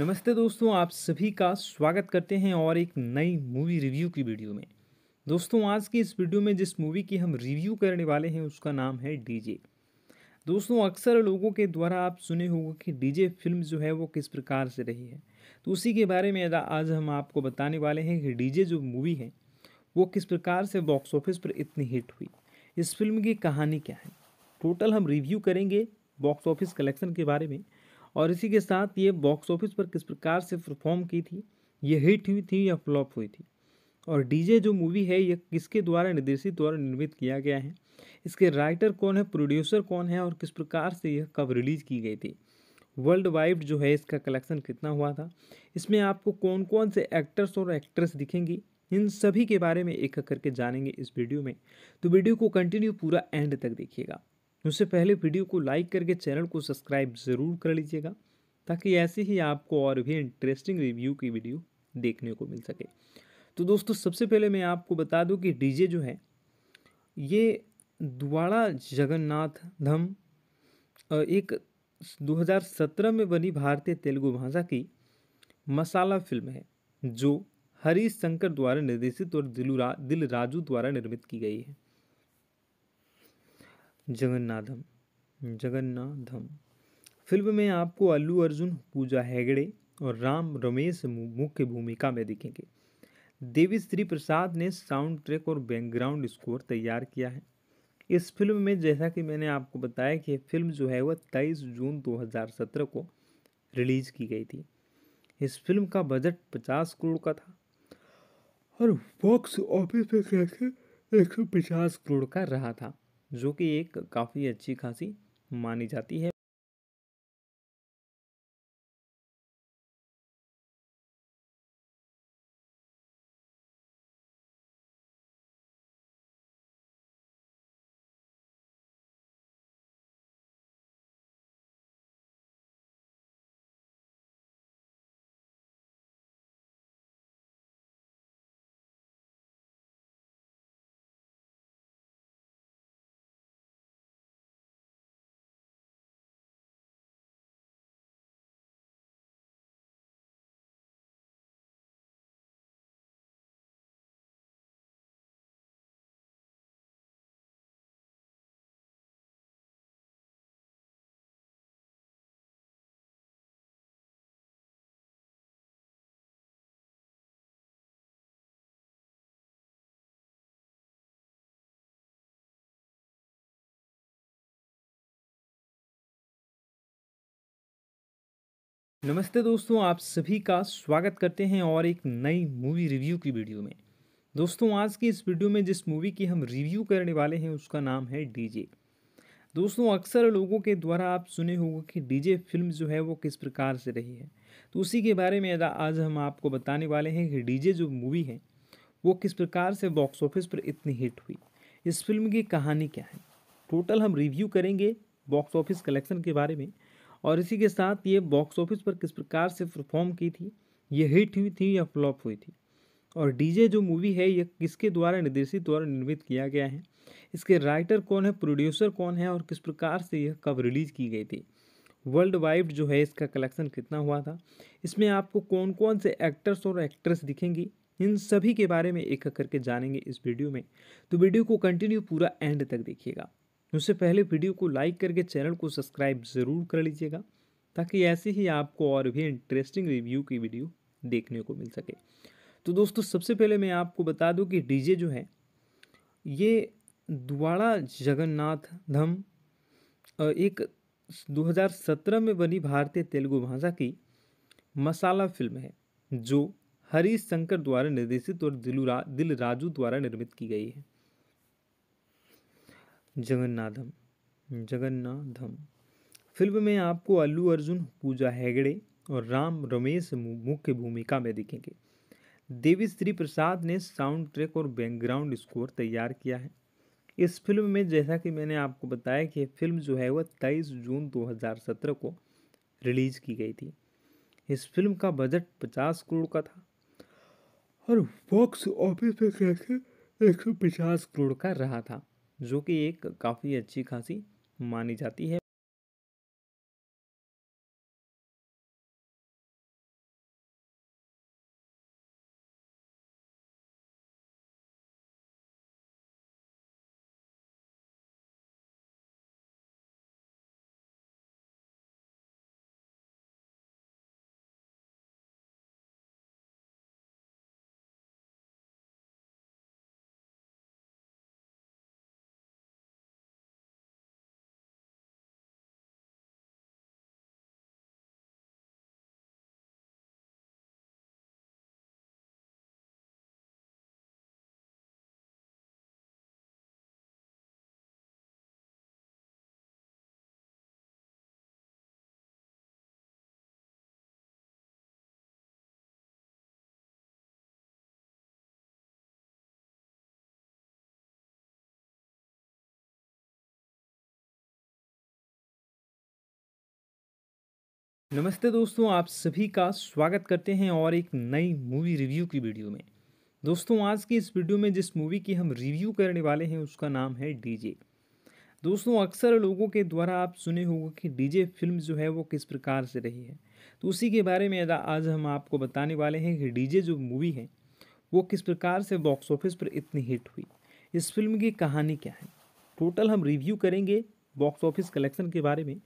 नमस्ते दोस्तों आप सभी का स्वागत करते हैं और एक नई मूवी रिव्यू की वीडियो में दोस्तों आज की इस वीडियो में जिस मूवी की हम रिव्यू करने वाले हैं उसका नाम है डीजे दोस्तों अक्सर लोगों के द्वारा आप सुने होंगे कि डीजे फिल्म जो है वो किस प्रकार से रही है तो उसी के बारे में आज हम आपको बताने वाले हैं कि डीजे जो मूवी है वो किस प्रकार से बॉक्स ऑफिस पर इतनी हिट हुई इस फिल्म की कहानी क्या है टोटल हम रिव्यू करेंगे बॉक्स ऑफिस कलेक्शन के बारे में और इसी के साथ ये बॉक्स ऑफिस पर किस प्रकार से परफॉर्म की थी ये हिट हुई थी या फ्लॉप हुई थी और डीजे जो मूवी है ये किसके द्वारा निर्देशित द्वारा निर्मित किया गया है इसके राइटर कौन है प्रोड्यूसर कौन है और किस प्रकार से यह कब रिलीज की गई थी वर्ल्ड वाइड जो है इसका कलेक्शन कितना हुआ था इसमें आपको कौन कौन से एक्टर्स और एक्ट्रेस दिखेंगी इन सभी के बारे में एक एक करके जानेंगे इस वीडियो में तो वीडियो को कंटिन्यू पूरा एंड तक देखिएगा उससे पहले वीडियो को लाइक करके चैनल को सब्सक्राइब ज़रूर कर लीजिएगा ताकि ऐसे ही आपको और भी इंटरेस्टिंग रिव्यू की वीडियो देखने को मिल सके तो दोस्तों सबसे पहले मैं आपको बता दूं कि डीजे जो है ये द्वारा जगन्नाथ धम एक 2017 में बनी भारतीय तेलुगु भाषा की मसाला फिल्म है जो हरीश शंकर द्वारा निर्देशित और दिलुरा दिल राजू द्वारा निर्मित की गई है जगन्नाधम जगन्नाधम फिल्म में आपको अल्लू अर्जुन पूजा हेगड़े और राम रमेश मुख्य भूमिका में दिखेंगे देवी श्री प्रसाद ने साउंड ट्रैक और बैकग्राउंड स्कोर तैयार किया है इस फिल्म में जैसा कि मैंने आपको बताया कि फिल्म जो है वह तेईस जून 2017 को रिलीज़ की गई थी इस फिल्म का बजट 50 करोड़ का था और बॉक्स ऑफिस पे कैसे एक सौ पचास करोड़ का रहा था जो कि एक काफ़ी अच्छी खासी मानी जाती है नमस्ते दोस्तों आप सभी का स्वागत करते हैं और एक नई मूवी रिव्यू की वीडियो में दोस्तों आज की इस वीडियो में जिस मूवी की हम रिव्यू करने वाले हैं उसका नाम है डीजे दोस्तों अक्सर लोगों के द्वारा आप सुने होंगे कि डीजे फिल्म जो है वो किस प्रकार से रही है तो उसी के बारे में आज हम आपको बताने वाले हैं कि डीजे जो मूवी है वो किस प्रकार से बॉक्स ऑफिस पर इतनी हिट हुई इस फिल्म की कहानी क्या है टोटल हम रिव्यू करेंगे बॉक्स ऑफिस कलेक्शन के बारे में और इसी के साथ ये बॉक्स ऑफिस पर किस प्रकार से परफॉर्म की थी ये हिट हुई थी या फ्लॉप हुई थी और डीजे जो मूवी है ये किसके द्वारा निर्देशित और निर्मित किया गया है इसके राइटर कौन है प्रोड्यूसर कौन है और किस प्रकार से यह कब रिलीज़ की गई थी वर्ल्ड वाइड जो है इसका कलेक्शन कितना हुआ था इसमें आपको कौन कौन से एक्टर्स और एक्ट्रेस दिखेंगी इन सभी के बारे में एक करके जानेंगे इस वीडियो में तो वीडियो को कंटिन्यू पूरा एंड तक देखिएगा तो उससे पहले वीडियो को लाइक करके चैनल को सब्सक्राइब ज़रूर कर लीजिएगा ताकि ऐसे ही आपको और भी इंटरेस्टिंग रिव्यू की वीडियो देखने को मिल सके तो दोस्तों सबसे पहले मैं आपको बता दूं कि डीजे जो है ये द्वारा जगन्नाथ धम एक 2017 में बनी भारतीय तेलुगु भाषा की मसाला फिल्म है जो हरीश शंकर द्वारा निर्देशित और दिलुरा दिल राजू द्वारा निर्मित की गई है जगन्नाथम जगन्नाथम फिल्म में आपको अल्लू अर्जुन पूजा हेगड़े और राम रमेश मुख्य भूमिका में दिखेंगे देवी श्री प्रसाद ने साउंड ट्रैक और बैकग्राउंड स्कोर तैयार किया है इस फिल्म में जैसा कि मैंने आपको बताया कि फिल्म जो है वह तेईस जून 2017 को रिलीज़ की गई थी इस फिल्म का बजट 50 करोड़ का था और बॉक्स ऑफिस पे कैसे एक सौ पचास करोड़ का रहा था जो कि एक काफ़ी अच्छी खासी मानी जाती है नमस्ते दोस्तों आप सभी का स्वागत करते हैं और एक नई मूवी रिव्यू की वीडियो में दोस्तों आज की इस वीडियो में जिस मूवी की हम रिव्यू करने वाले हैं उसका नाम है डीजे दोस्तों अक्सर लोगों के द्वारा आप सुने होंगे कि डीजे फिल्म जो है वो किस प्रकार से रही है तो उसी के बारे में आज हम आपको बताने वाले हैं कि डीजे जो मूवी है वो किस प्रकार से बॉक्स ऑफिस पर इतनी हिट हुई इस फिल्म की कहानी क्या है टोटल हम रिव्यू करेंगे बॉक्स ऑफिस कलेक्शन के बारे में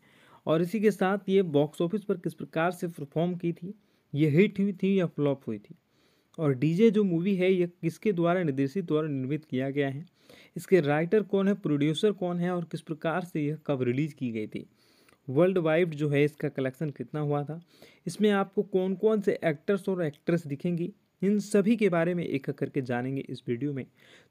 और इसी के साथ ये बॉक्स ऑफिस पर किस प्रकार से परफॉर्म की थी ये हिट हुई थी या फ्लॉप हुई थी और डीजे जो मूवी है ये किसके द्वारा निर्देशित द्वारा निर्मित किया गया है इसके राइटर कौन है प्रोड्यूसर कौन है और किस प्रकार से यह कब रिलीज़ की गई थी वर्ल्ड वाइड जो है इसका कलेक्शन कितना हुआ था इसमें आपको कौन कौन से एक्टर्स और एक्ट्रेस दिखेंगी इन सभी के बारे में एक एक करके जानेंगे इस वीडियो में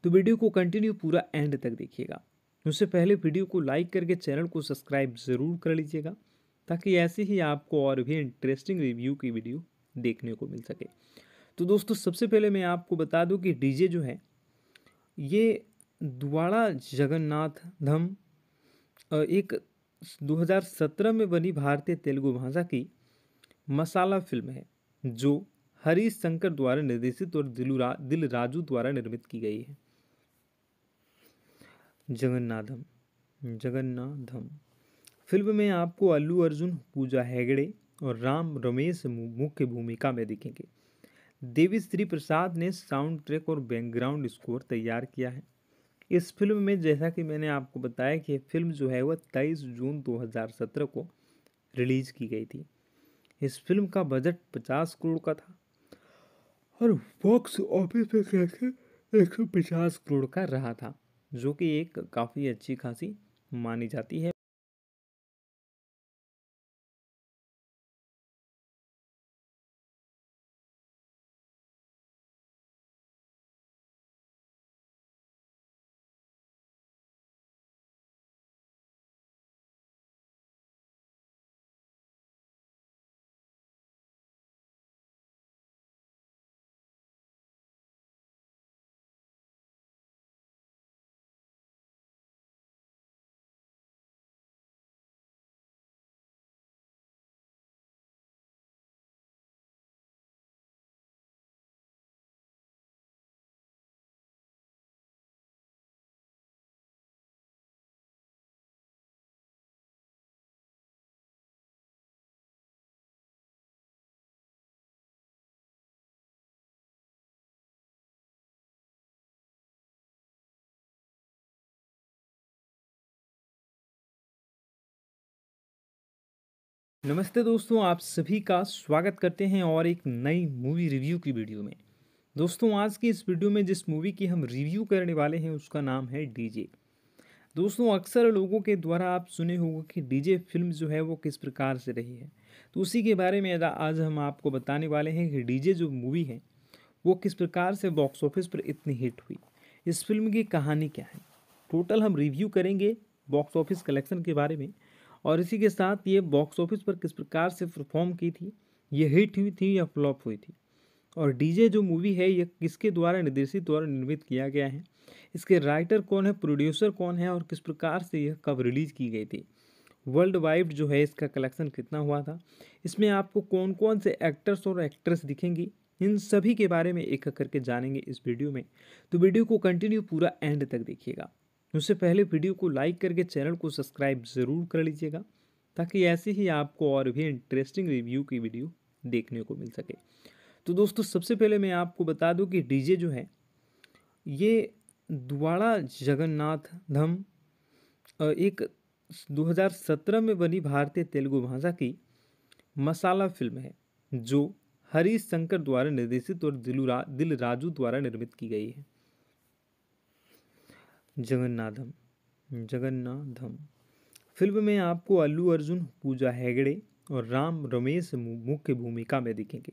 तो वीडियो को कंटिन्यू पूरा एंड तक देखिएगा उससे पहले वीडियो को लाइक करके चैनल को सब्सक्राइब ज़रूर कर लीजिएगा ताकि ऐसे ही आपको और भी इंटरेस्टिंग रिव्यू की वीडियो देखने को मिल सके तो दोस्तों सबसे पहले मैं आपको बता दूं कि डीजे जो है ये द्वारा जगन्नाथ धम एक 2017 में बनी भारतीय तेलुगु भाषा की मसाला फिल्म है जो हरीश शंकर द्वारा निर्देशित और दिलुरा दिल राजू द्वारा निर्मित की गई है जगन्नाथम जगन्नाथम फिल्म में आपको अल्लू अर्जुन पूजा हेगड़े और राम रमेश मुख्य भूमिका में दिखेंगे देवी श्री प्रसाद ने साउंड ट्रैक और बैकग्राउंड स्कोर तैयार किया है इस फिल्म में जैसा कि मैंने आपको बताया कि फिल्म जो है वह तेईस जून 2017 को रिलीज़ की गई थी इस फिल्म का बजट 50 करोड़ का था और बॉक्स ऑफिस में कैसे एक सौ पचास करोड़ का रहा था जो कि एक काफ़ी अच्छी खासी मानी जाती है नमस्ते दोस्तों आप सभी का स्वागत करते हैं और एक नई मूवी रिव्यू की वीडियो में दोस्तों आज की इस वीडियो में जिस मूवी की हम रिव्यू करने वाले हैं उसका नाम है डीजे दोस्तों अक्सर लोगों के द्वारा आप सुने होंगे कि डीजे फिल्म जो है वो किस प्रकार से रही है तो उसी के बारे में आज हम आपको बताने वाले हैं कि डीजे जो मूवी है वो किस प्रकार से बॉक्स ऑफिस पर इतनी हिट हुई इस फिल्म की कहानी क्या है टोटल हम रिव्यू करेंगे बॉक्स ऑफिस कलेक्शन के बारे में और इसी के साथ ये बॉक्स ऑफिस पर किस प्रकार से परफॉर्म की थी ये हिट हुई थी या फ्लॉप हुई थी और डीजे जो मूवी है ये किसके द्वारा निर्देशित द्वारा निर्मित किया गया है इसके राइटर कौन है प्रोड्यूसर कौन है और किस प्रकार से यह कब रिलीज़ की गई थी वर्ल्ड वाइड जो है इसका कलेक्शन कितना हुआ था इसमें आपको कौन कौन से एक्टर्स और एक्ट्रेस दिखेंगी इन सभी के बारे में एक एक करके जानेंगे इस वीडियो में तो वीडियो को कंटिन्यू पूरा एंड तक देखिएगा उससे पहले वीडियो को लाइक करके चैनल को सब्सक्राइब ज़रूर कर लीजिएगा ताकि ऐसे ही आपको और भी इंटरेस्टिंग रिव्यू की वीडियो देखने को मिल सके तो दोस्तों सबसे पहले मैं आपको बता दूं कि डीजे जो है ये द्वाड़ा जगन्नाथ धम एक 2017 में बनी भारतीय तेलुगु भाषा की मसाला फिल्म है जो हरीश शंकर द्वारा निर्देशित और दिलुरा दिल राजू द्वारा निर्मित की गई है जगन्नाथम जगन्नाथम फिल्म में आपको अल्लू अर्जुन पूजा हेगड़े और राम रमेश मुख्य भूमिका में दिखेंगे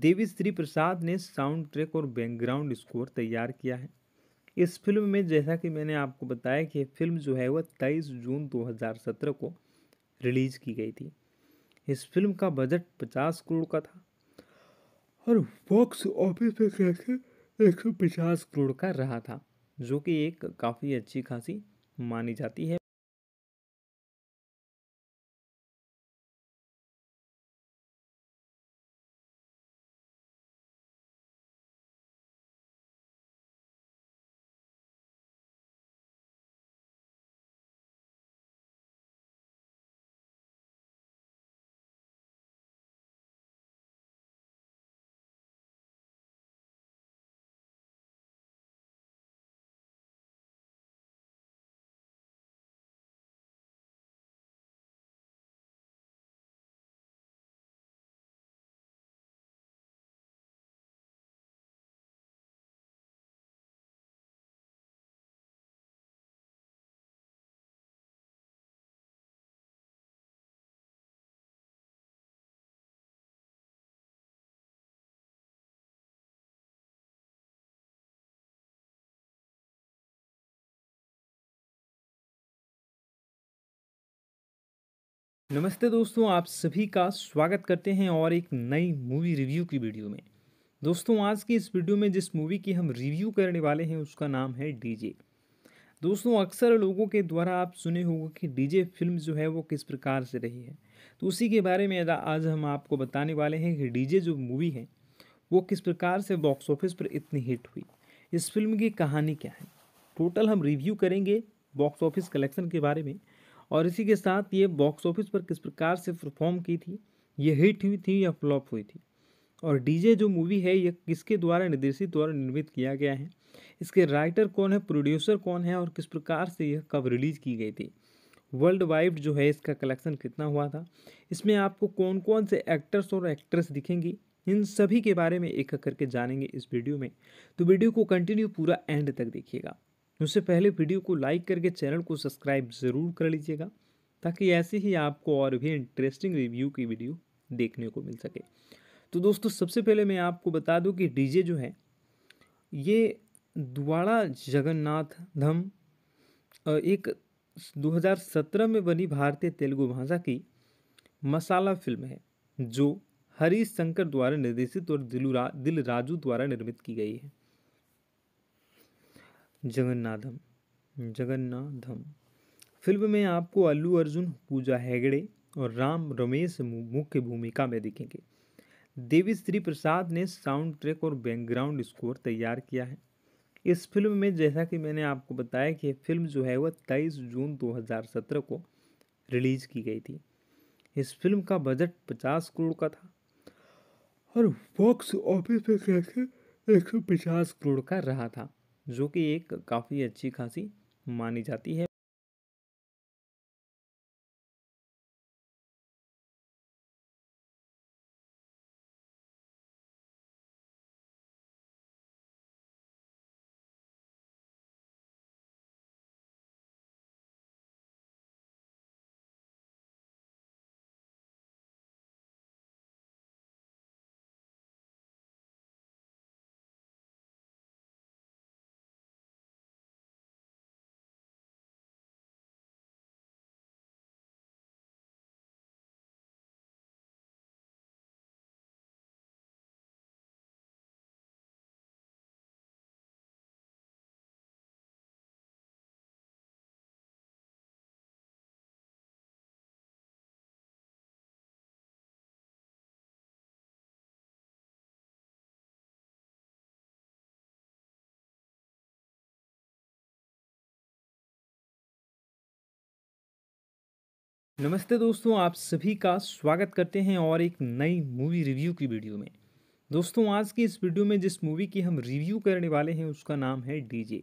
देवी श्री प्रसाद ने साउंड ट्रैक और बैकग्राउंड स्कोर तैयार किया है इस फिल्म में जैसा कि मैंने आपको बताया कि फिल्म जो है वह तेईस जून 2017 को रिलीज़ की गई थी इस फिल्म का बजट 50 करोड़ का था और बॉक्स ऑफिस पे एक सौ पचास करोड़ का रहा था जो कि एक काफ़ी अच्छी खासी मानी जाती है नमस्ते दोस्तों आप सभी का स्वागत करते हैं और एक नई मूवी रिव्यू की वीडियो में दोस्तों आज की इस वीडियो में जिस मूवी की हम रिव्यू करने वाले हैं उसका नाम है डीजे दोस्तों अक्सर लोगों के द्वारा आप सुने होंगे कि डीजे फिल्म जो है वो किस प्रकार से रही है तो उसी के बारे में आज हम आपको बताने वाले हैं कि डी जो मूवी है वो किस प्रकार से बॉक्स ऑफिस पर इतनी हिट हुई इस फिल्म की कहानी क्या है टोटल हम रिव्यू करेंगे बॉक्स ऑफिस कलेक्शन के बारे में और इसी के साथ ये बॉक्स ऑफिस पर किस प्रकार से परफॉर्म की थी ये हिट हुई थी या फ्लॉप हुई थी और डीजे जो मूवी है ये किसके द्वारा निर्देशित द्वारा निर्मित किया गया है इसके राइटर कौन है प्रोड्यूसर कौन है और किस प्रकार से यह कब रिलीज़ की गई थी वर्ल्ड वाइड जो है इसका कलेक्शन कितना हुआ था इसमें आपको कौन कौन से एक्टर्स और एक्ट्रेस दिखेंगी इन सभी के बारे में एक करके जानेंगे इस वीडियो में तो वीडियो को कंटिन्यू पूरा एंड तक देखिएगा उससे पहले वीडियो को लाइक करके चैनल को सब्सक्राइब ज़रूर कर लीजिएगा ताकि ऐसे ही आपको और भी इंटरेस्टिंग रिव्यू की वीडियो देखने को मिल सके तो दोस्तों सबसे पहले मैं आपको बता दूं कि डीजे जो है ये द्वारा जगन्नाथ धम एक 2017 में बनी भारतीय तेलुगु भाषा की मसाला फिल्म है जो हरीश शंकर द्वारा निर्देशित और दिलुरा दिल राजू द्वारा निर्मित की गई है जगन्नाथम जगन्नाथम फिल्म में आपको अल्लू अर्जुन पूजा हेगड़े और राम रमेश मुख्य भूमिका में दिखेंगे देवी श्री प्रसाद ने साउंड ट्रैक और बैकग्राउंड स्कोर तैयार किया है इस फिल्म में जैसा कि मैंने आपको बताया कि फिल्म जो है वह तेईस जून 2017 को रिलीज़ की गई थी इस फिल्म का बजट 50 करोड़ का था और बॉक्स ऑफिस पे एक सौ पचास करोड़ का रहा था जो कि एक काफ़ी अच्छी खासी मानी जाती है नमस्ते दोस्तों आप सभी का स्वागत करते हैं और एक नई मूवी रिव्यू की वीडियो में दोस्तों आज की इस वीडियो में जिस मूवी की हम रिव्यू करने वाले हैं उसका नाम है डीजे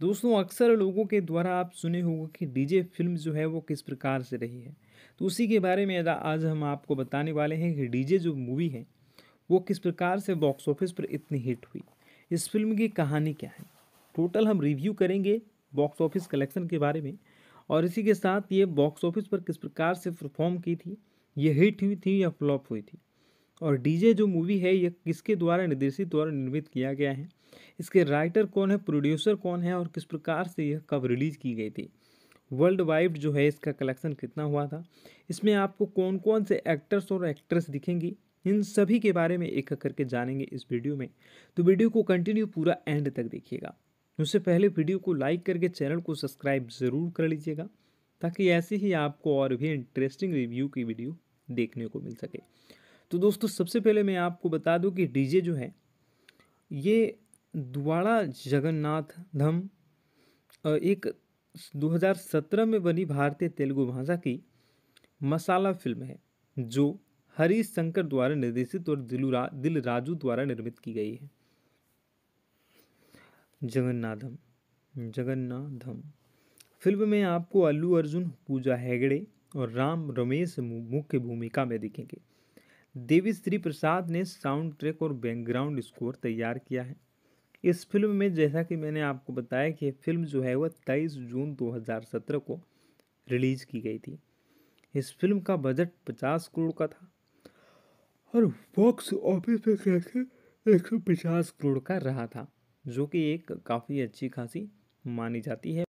दोस्तों अक्सर लोगों के द्वारा आप सुने होंगे कि डीजे फिल्म जो है वो किस प्रकार से रही है तो उसी के बारे में आज हम आपको बताने वाले हैं कि डीजे जो मूवी है वो किस प्रकार से बॉक्स ऑफिस पर इतनी हिट हुई इस फिल्म की कहानी क्या है टोटल हम रिव्यू करेंगे बॉक्स ऑफिस कलेक्शन के बारे में और इसी के साथ ये बॉक्स ऑफिस पर किस प्रकार से परफॉर्म की थी ये हिट हुई थी या फ्लॉप हुई थी और डीजे जो मूवी है ये किसके द्वारा निर्देशित द्वारा निर्मित किया गया है इसके राइटर कौन है प्रोड्यूसर कौन है और किस प्रकार से यह कब रिलीज की गई थी वर्ल्ड वाइड जो है इसका कलेक्शन कितना हुआ था इसमें आपको कौन कौन से एक्टर्स और एक्ट्रेस दिखेंगी इन सभी के बारे में एक करके जानेंगे इस वीडियो में तो वीडियो को कंटिन्यू पूरा एंड तक देखिएगा उससे पहले वीडियो को लाइक करके चैनल को सब्सक्राइब ज़रूर कर लीजिएगा ताकि ऐसे ही आपको और भी इंटरेस्टिंग रिव्यू की वीडियो देखने को मिल सके तो दोस्तों सबसे पहले मैं आपको बता दूं कि डीजे जो है ये द्वारा जगन्नाथ धम एक 2017 में बनी भारतीय तेलुगु भाषा की मसाला फिल्म है जो हरीश शंकर द्वारा निर्देशित और दिलुरा दिल राजू द्वारा निर्मित की गई है जगन्नाथम जगन्नाथम फिल्म में आपको अल्लू अर्जुन पूजा हेगड़े और राम रमेश मुख्य भूमिका में दिखेंगे देवी श्री प्रसाद ने साउंड ट्रैक और बैकग्राउंड स्कोर तैयार किया है इस फिल्म में जैसा कि मैंने आपको बताया कि फिल्म जो है वह 23 जून 2017 को रिलीज़ की गई थी इस फिल्म का बजट 50 करोड़ का था और बॉक्स ऑफिस पे कैसे एक सौ पचास करोड़ का रहा था जो कि एक काफ़ी अच्छी खासी मानी जाती है